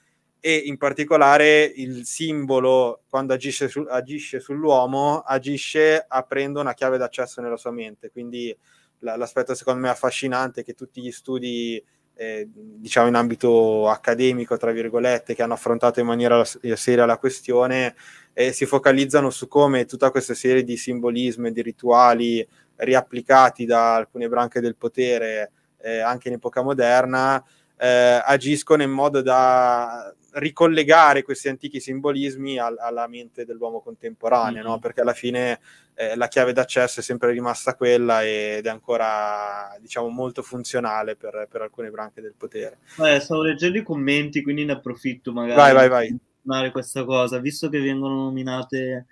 e in particolare il simbolo quando agisce, su, agisce sull'uomo agisce aprendo una chiave d'accesso nella sua mente quindi l'aspetto secondo me affascinante è che tutti gli studi eh, diciamo in ambito accademico tra virgolette che hanno affrontato in maniera seria la questione eh, si focalizzano su come tutta questa serie di simbolismi e di rituali riapplicati da alcune branche del potere eh, anche in epoca moderna eh, agiscono in modo da ricollegare questi antichi simbolismi al, alla mente dell'uomo contemporaneo, mm-hmm. no? perché alla fine eh, la chiave d'accesso è sempre rimasta quella ed è ancora diciamo, molto funzionale per, per alcune branche del potere. Beh, stavo leggendo i commenti, quindi ne approfitto magari vai, vai, vai. per questa cosa, visto che vengono nominate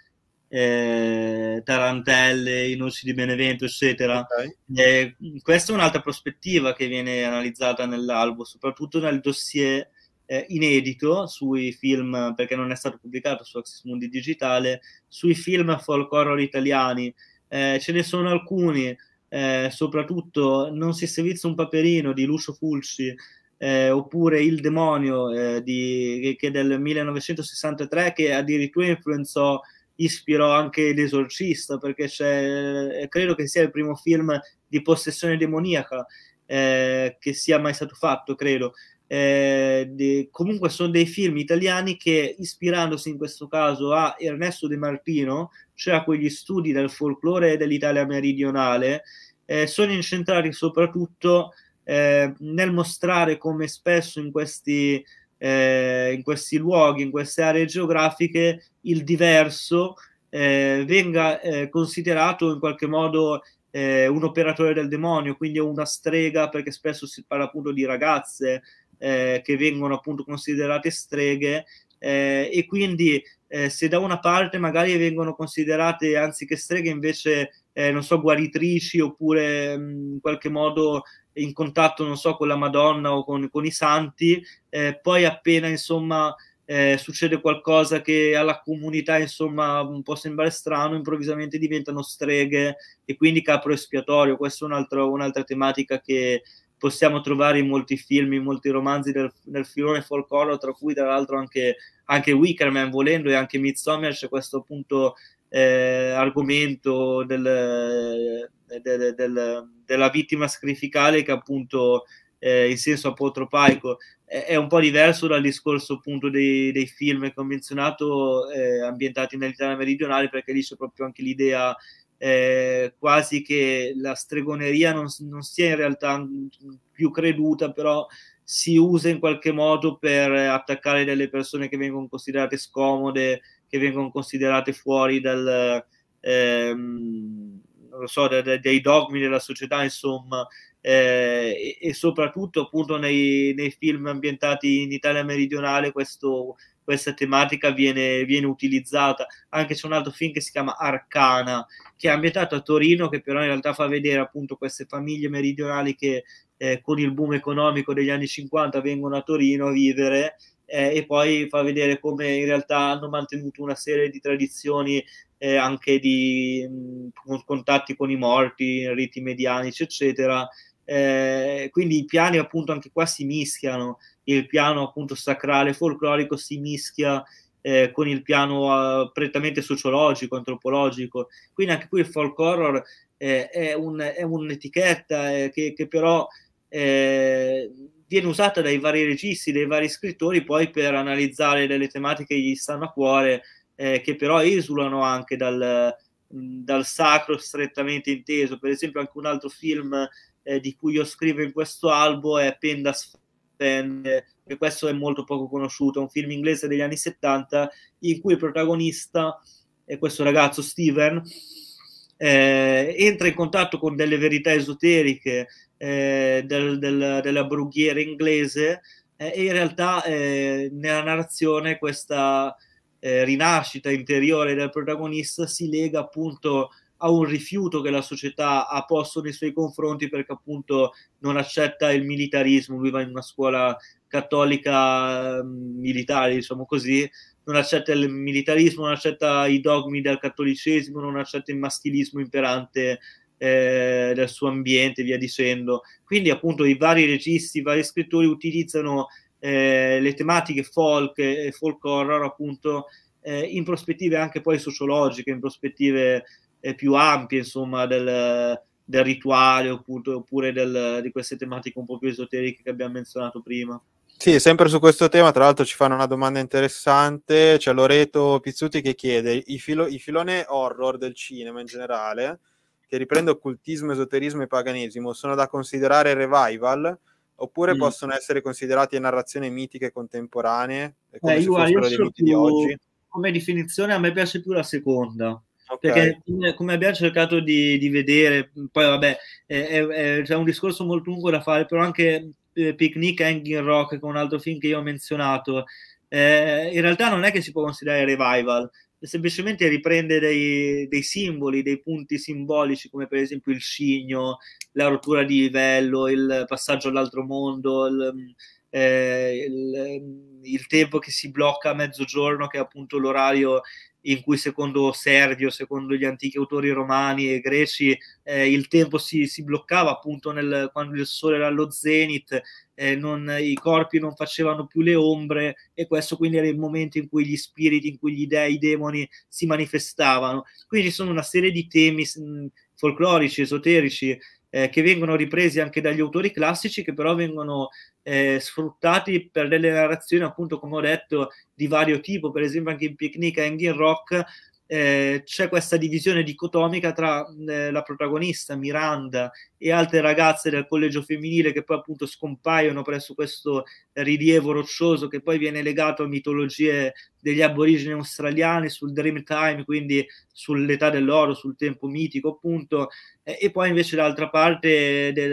eh, tarantelle, i noci di Benevento, eccetera. Okay. Eh, questa è un'altra prospettiva che viene analizzata nell'albo, soprattutto nel dossier eh, inedito sui film, perché non è stato pubblicato su Axis Mundi Digitale, sui film folk horror italiani. Eh, ce ne sono alcuni, eh, soprattutto Non si servizza un paperino di Lucio Fulci, eh, oppure Il demonio eh, di, che è del 1963, che addirittura influenzò ispirò anche l'esorcista perché eh, credo che sia il primo film di possessione demoniaca eh, che sia mai stato fatto credo eh, de, comunque sono dei film italiani che ispirandosi in questo caso a Ernesto De Martino, cioè a quegli studi del folklore dell'Italia meridionale, eh, sono incentrati soprattutto eh, nel mostrare come spesso in questi, eh, in questi luoghi, in queste aree geografiche, il diverso eh, venga eh, considerato in qualche modo un operatore del demonio, quindi una strega, perché spesso si parla appunto di ragazze, eh, che vengono appunto considerate streghe eh, e quindi eh, se da una parte magari vengono considerate anziché streghe invece eh, non so guaritrici oppure mh, mm, in qualche modo in contatto non so con la Madonna o con, con i santi eh, poi appena insomma eh, succede qualcosa che alla comunità insomma può sembrare strano, improvvisamente diventano streghe e quindi capro espiatorio. Questa è un'altra, un'altra tematica che, possiamo trovare in molti film, in molti romanzi del, del filone folk horror, tra cui tra l'altro anche, anche Wickerman volendo e anche Midsommar c'è questo appunto eh, argomento del, eh, del, del, della vittima sacrificale che appunto eh, in senso apotropaico è, è, un po' diverso dal discorso appunto dei, dei film che ho menzionato eh, ambientati nell'Italia meridionale perché lì c'è proprio anche l'idea eh, quasi che la stregoneria non, non, sia in realtà più creduta, però si usa in qualche modo per attaccare delle persone che vengono considerate scomode, che vengono considerate fuori dal... Ehm, so, dai, dai dogmi della società, insomma, eh, e, e, soprattutto appunto nei, nei, film ambientati in Italia meridionale questo, questa tematica viene, viene utilizzata. Anche c'è un altro film che si chiama Arcana, che è ambientato a Torino, che però in realtà fa vedere appunto queste famiglie meridionali che eh, con il boom economico degli anni 50 vengono a Torino a vivere. Eh, e poi fa vedere come in realtà hanno mantenuto una serie di tradizioni eh, anche di mh, contatti con i morti, riti medianici, eccetera, eh, quindi i piani appunto anche qua si mischiano, il piano appunto sacrale folclorico si mischia eh, con il piano eh, prettamente sociologico, antropologico. Quindi anche qui il folk horror eh, è, un, è, un'etichetta eh, che, che, però eh, viene usata dai vari registi, dai vari scrittori poi per analizzare delle tematiche che gli stanno a cuore, che però esulano anche dal, dal, sacro strettamente inteso. Per esempio anche un altro film eh, di cui io scrivo in questo albo è Pendas Fan, che questo è molto poco conosciuto, è un film inglese degli anni 70 in cui il protagonista è questo ragazzo Steven, eh, entra in contatto con delle verità esoteriche eh, del, del, della brughiera inglese eh, e in realtà eh, nella narrazione questa eh, rinascita interiore del protagonista si lega appunto a un rifiuto che la società ha posto nei suoi confronti perché appunto non accetta il militarismo, lui va in una scuola cattolica mm, militare, diciamo così, non accetta il militarismo, non accetta i dogmi del cattolicesimo, non accetta il maschilismo imperante eh, del suo ambiente, via dicendo. Quindi appunto i vari registi, i vari scrittori utilizzano eh, le tematiche folk e folk horror appunto eh, in prospettive anche poi sociologiche, in prospettive più ampie, insomma, del, del rituale oppure, oppure del, di queste tematiche un po' più esoteriche che abbiamo menzionato prima. Sì, sempre su questo tema, tra l'altro ci fanno una domanda interessante, c'è Loreto Pizzuti che chiede, i, filo- i filone horror del cinema in generale, che riprende occultismo, esoterismo e paganesimo, sono da considerare revival? Oppure mm. possono essere considerati narrazioni mitiche contemporanee? Come eh, io, io più, di oggi? Come definizione a me piace più la seconda, Okay. Perché come abbiamo cercato di, di vedere, poi vabbè, è, c'è un discorso molto lungo da fare, però anche eh, Picnic Hanging Rock, che è un altro film che io ho menzionato, eh, in realtà non è che si può considerare revival, semplicemente riprende dei, dei, simboli, dei punti simbolici, come per esempio il cigno, la rottura di livello, il passaggio all'altro mondo, il, eh, il, il tempo che si blocca a mezzogiorno, che è appunto l'orario in cui secondo Servio, secondo gli antichi autori romani e greci, eh, il tempo si, si bloccava appunto nel, quando il sole era allo zenit, eh, i corpi non facevano più le ombre e questo quindi era il momento in cui gli spiriti, in cui gli dei, i demoni si manifestavano. Quindi ci sono una serie di temi folclorici, esoterici, eh, che vengono ripresi anche dagli autori classici, che però vengono eh, sfruttati per delle narrazioni, appunto, come ho detto, di vario tipo, per esempio anche in Picnic e in Rock eh, c'è questa divisione dicotomica tra eh, la protagonista Miranda e altre ragazze del collegio femminile che poi appunto scompaiono presso questo rilievo roccioso che poi viene legato a mitologie degli aborigeni australiani sul Dreamtime, quindi sull'età dell'oro, sul tempo mitico appunto, eh, e poi invece d'altra parte eh, dei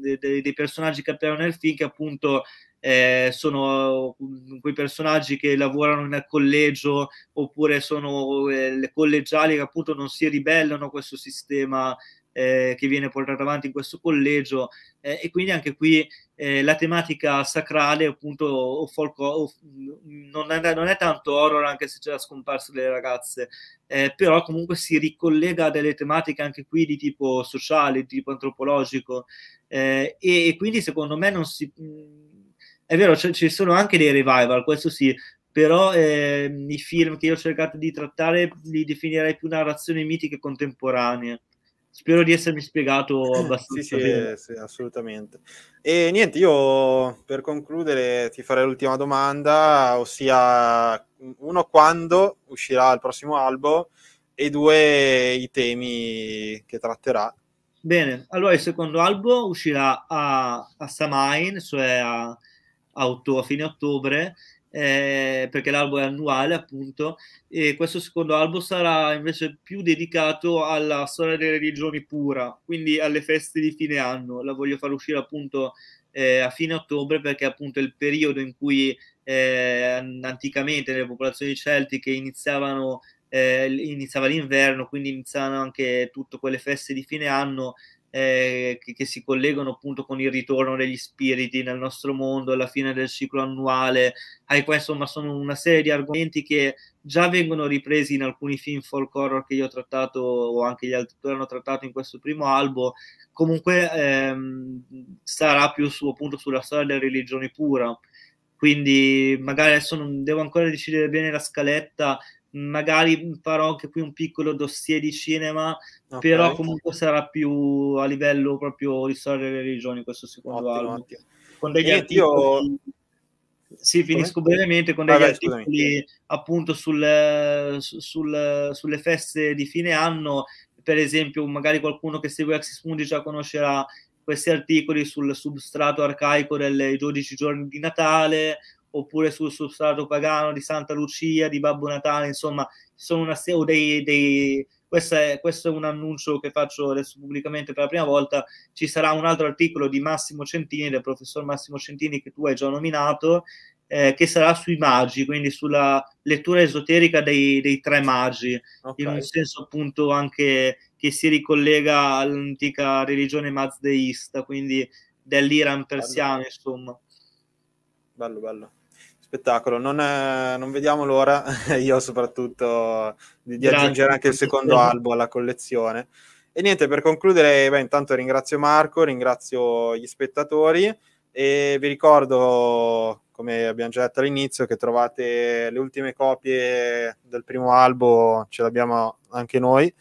de, de, de personaggi che appaiono nel film che appunto eh, sono mm, quei personaggi che lavorano nel collegio oppure sono eh, le collegiali che appunto non si ribellano a questo sistema eh, che viene portato avanti in questo collegio eh, e quindi anche qui eh, la tematica sacrale appunto o folk, o, mm, non, è, non, è, tanto horror anche se c'è la scomparsa delle ragazze eh, però comunque si ricollega a delle tematiche anche qui di tipo sociale, di tipo antropologico eh, e, e, quindi secondo me non si mm, è vero, c- ci sono anche dei revival, questo sì, però eh, i film che io ho cercato di trattare li definirei più narrazioni mitiche contemporanee. Spero di essermi spiegato abbastanza. sì, sì, sì, assolutamente. E niente, io per concludere ti farei l'ultima domanda, ossia uno quando uscirà il prossimo albo e due i temi che tratterà. Bene, allora il secondo albo uscirà a, a Samain, cioè a, a, otto, a fine ottobre, eh, perché l'albo è annuale appunto, e questo secondo albo sarà invece più dedicato alla storia delle religioni pura, quindi alle feste di fine anno. La voglio far uscire appunto eh, a fine ottobre perché appunto è il periodo in cui eh, anticamente nelle popolazioni celtiche iniziavano eh, iniziava l'inverno, quindi iniziano anche tutte quelle feste di fine anno eh, che, che, si collegano appunto con il ritorno degli spiriti nel nostro mondo, alla fine del ciclo annuale. Hai qua insomma sono una serie di argomenti che già vengono ripresi in alcuni film folk horror che io ho trattato o anche gli altri hanno trattato in questo primo albo. Comunque ehm, sarà più su, appunto sulla storia della religione pura quindi magari adesso non devo ancora decidere bene la scaletta magari farò anche qui un piccolo dossier di cinema, okay. però comunque sarà più a livello proprio di storia delle religioni questo secondo ottimo, album. Ottimo. Con degli e articoli... Io... Sì, finisco brevemente con degli Vabbè, articoli appunto sul, sul, sulle feste di fine anno, per esempio magari qualcuno che segue Axis Mundi già conoscerà questi articoli sul substrato arcaico dei 12 giorni di Natale oppure sul substrato pagano di Santa Lucia, di Babbo Natale, insomma, sono una serie dei, dei questo è, questo è, un annuncio che faccio adesso pubblicamente per la prima volta. Ci sarà un altro articolo di Massimo Centini, del professor Massimo Centini, che tu hai già nominato, eh, che sarà sui magi, quindi sulla lettura esoterica dei, dei tre magi, okay. in un senso appunto anche che si ricollega all'antica religione mazdeista, quindi dell'Iran persiano, bello. insomma. Bello, bello spettacolo. Non, eh, non vediamo l'ora, io soprattutto, di, di aggiungere anche il secondo albo alla collezione. E niente, per concludere, beh, intanto ringrazio Marco, ringrazio gli spettatori e vi ricordo, come abbiamo già detto all'inizio, che trovate le ultime copie del primo albo, ce l'abbiamo anche noi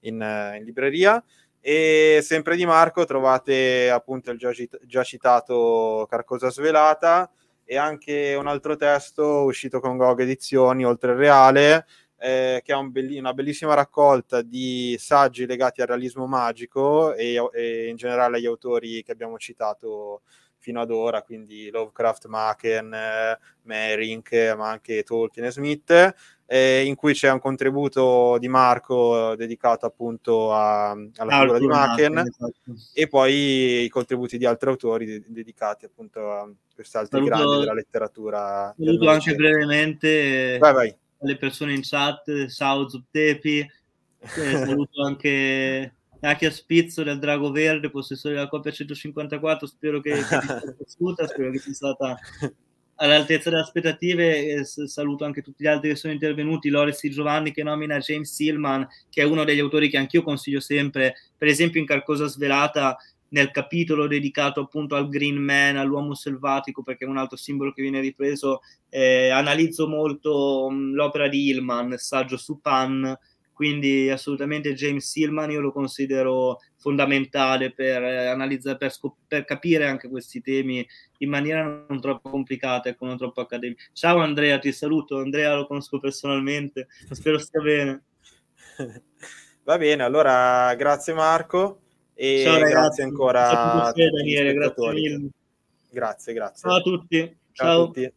in, eh, in libreria e sempre di Marco trovate appunto il già, già citato Carcosa Svelata e anche un altro testo uscito con GOG Edizioni, oltre il reale, eh, che è un belli- una bellissima raccolta di saggi legati al realismo magico e, e in generale agli autori che abbiamo citato fino ad ora, quindi Lovecraft, Maken, eh, Merink, eh, ma anche Tolkien e Smith, eh, in cui c'è un contributo di Marco eh, dedicato appunto a, alla figura di Maken esatto. e poi i contributi di altri autori de- dedicati appunto a quest'altro saluto, grande della letteratura. Saluto anche brevemente vai, vai. le persone in chat, Sao Zuptepi, eh, saluto anche anche a Spizzo del Drago Verde, possessore della coppia 154, spero che, che ti sia spero che sia stata all'altezza delle aspettative. saluto anche tutti gli altri che sono intervenuti, Loris Di Giovanni che nomina James Silman, che è uno degli autori che anch'io consiglio sempre, per esempio in Carcosa Svelata, nel capitolo dedicato appunto al Green Man, all'uomo selvatico, perché è un altro simbolo che viene ripreso, eh, analizzo molto mh, l'opera di Hillman, saggio su Pan, quindi assolutamente James Silman io lo considero fondamentale per, eh, analizzare, per, scop- per capire anche questi temi in maniera non troppo complicata e ecco, non troppo accademica. Ciao Andrea, ti saluto, Andrea lo conosco personalmente, spero stia bene. Va bene, allora grazie Marco e Ciao, grazie ancora Ciao a tutti, Daniele, grazie mille. Grazie, grazie. Ciao a tutti. Ciao, Ciao. a tutti.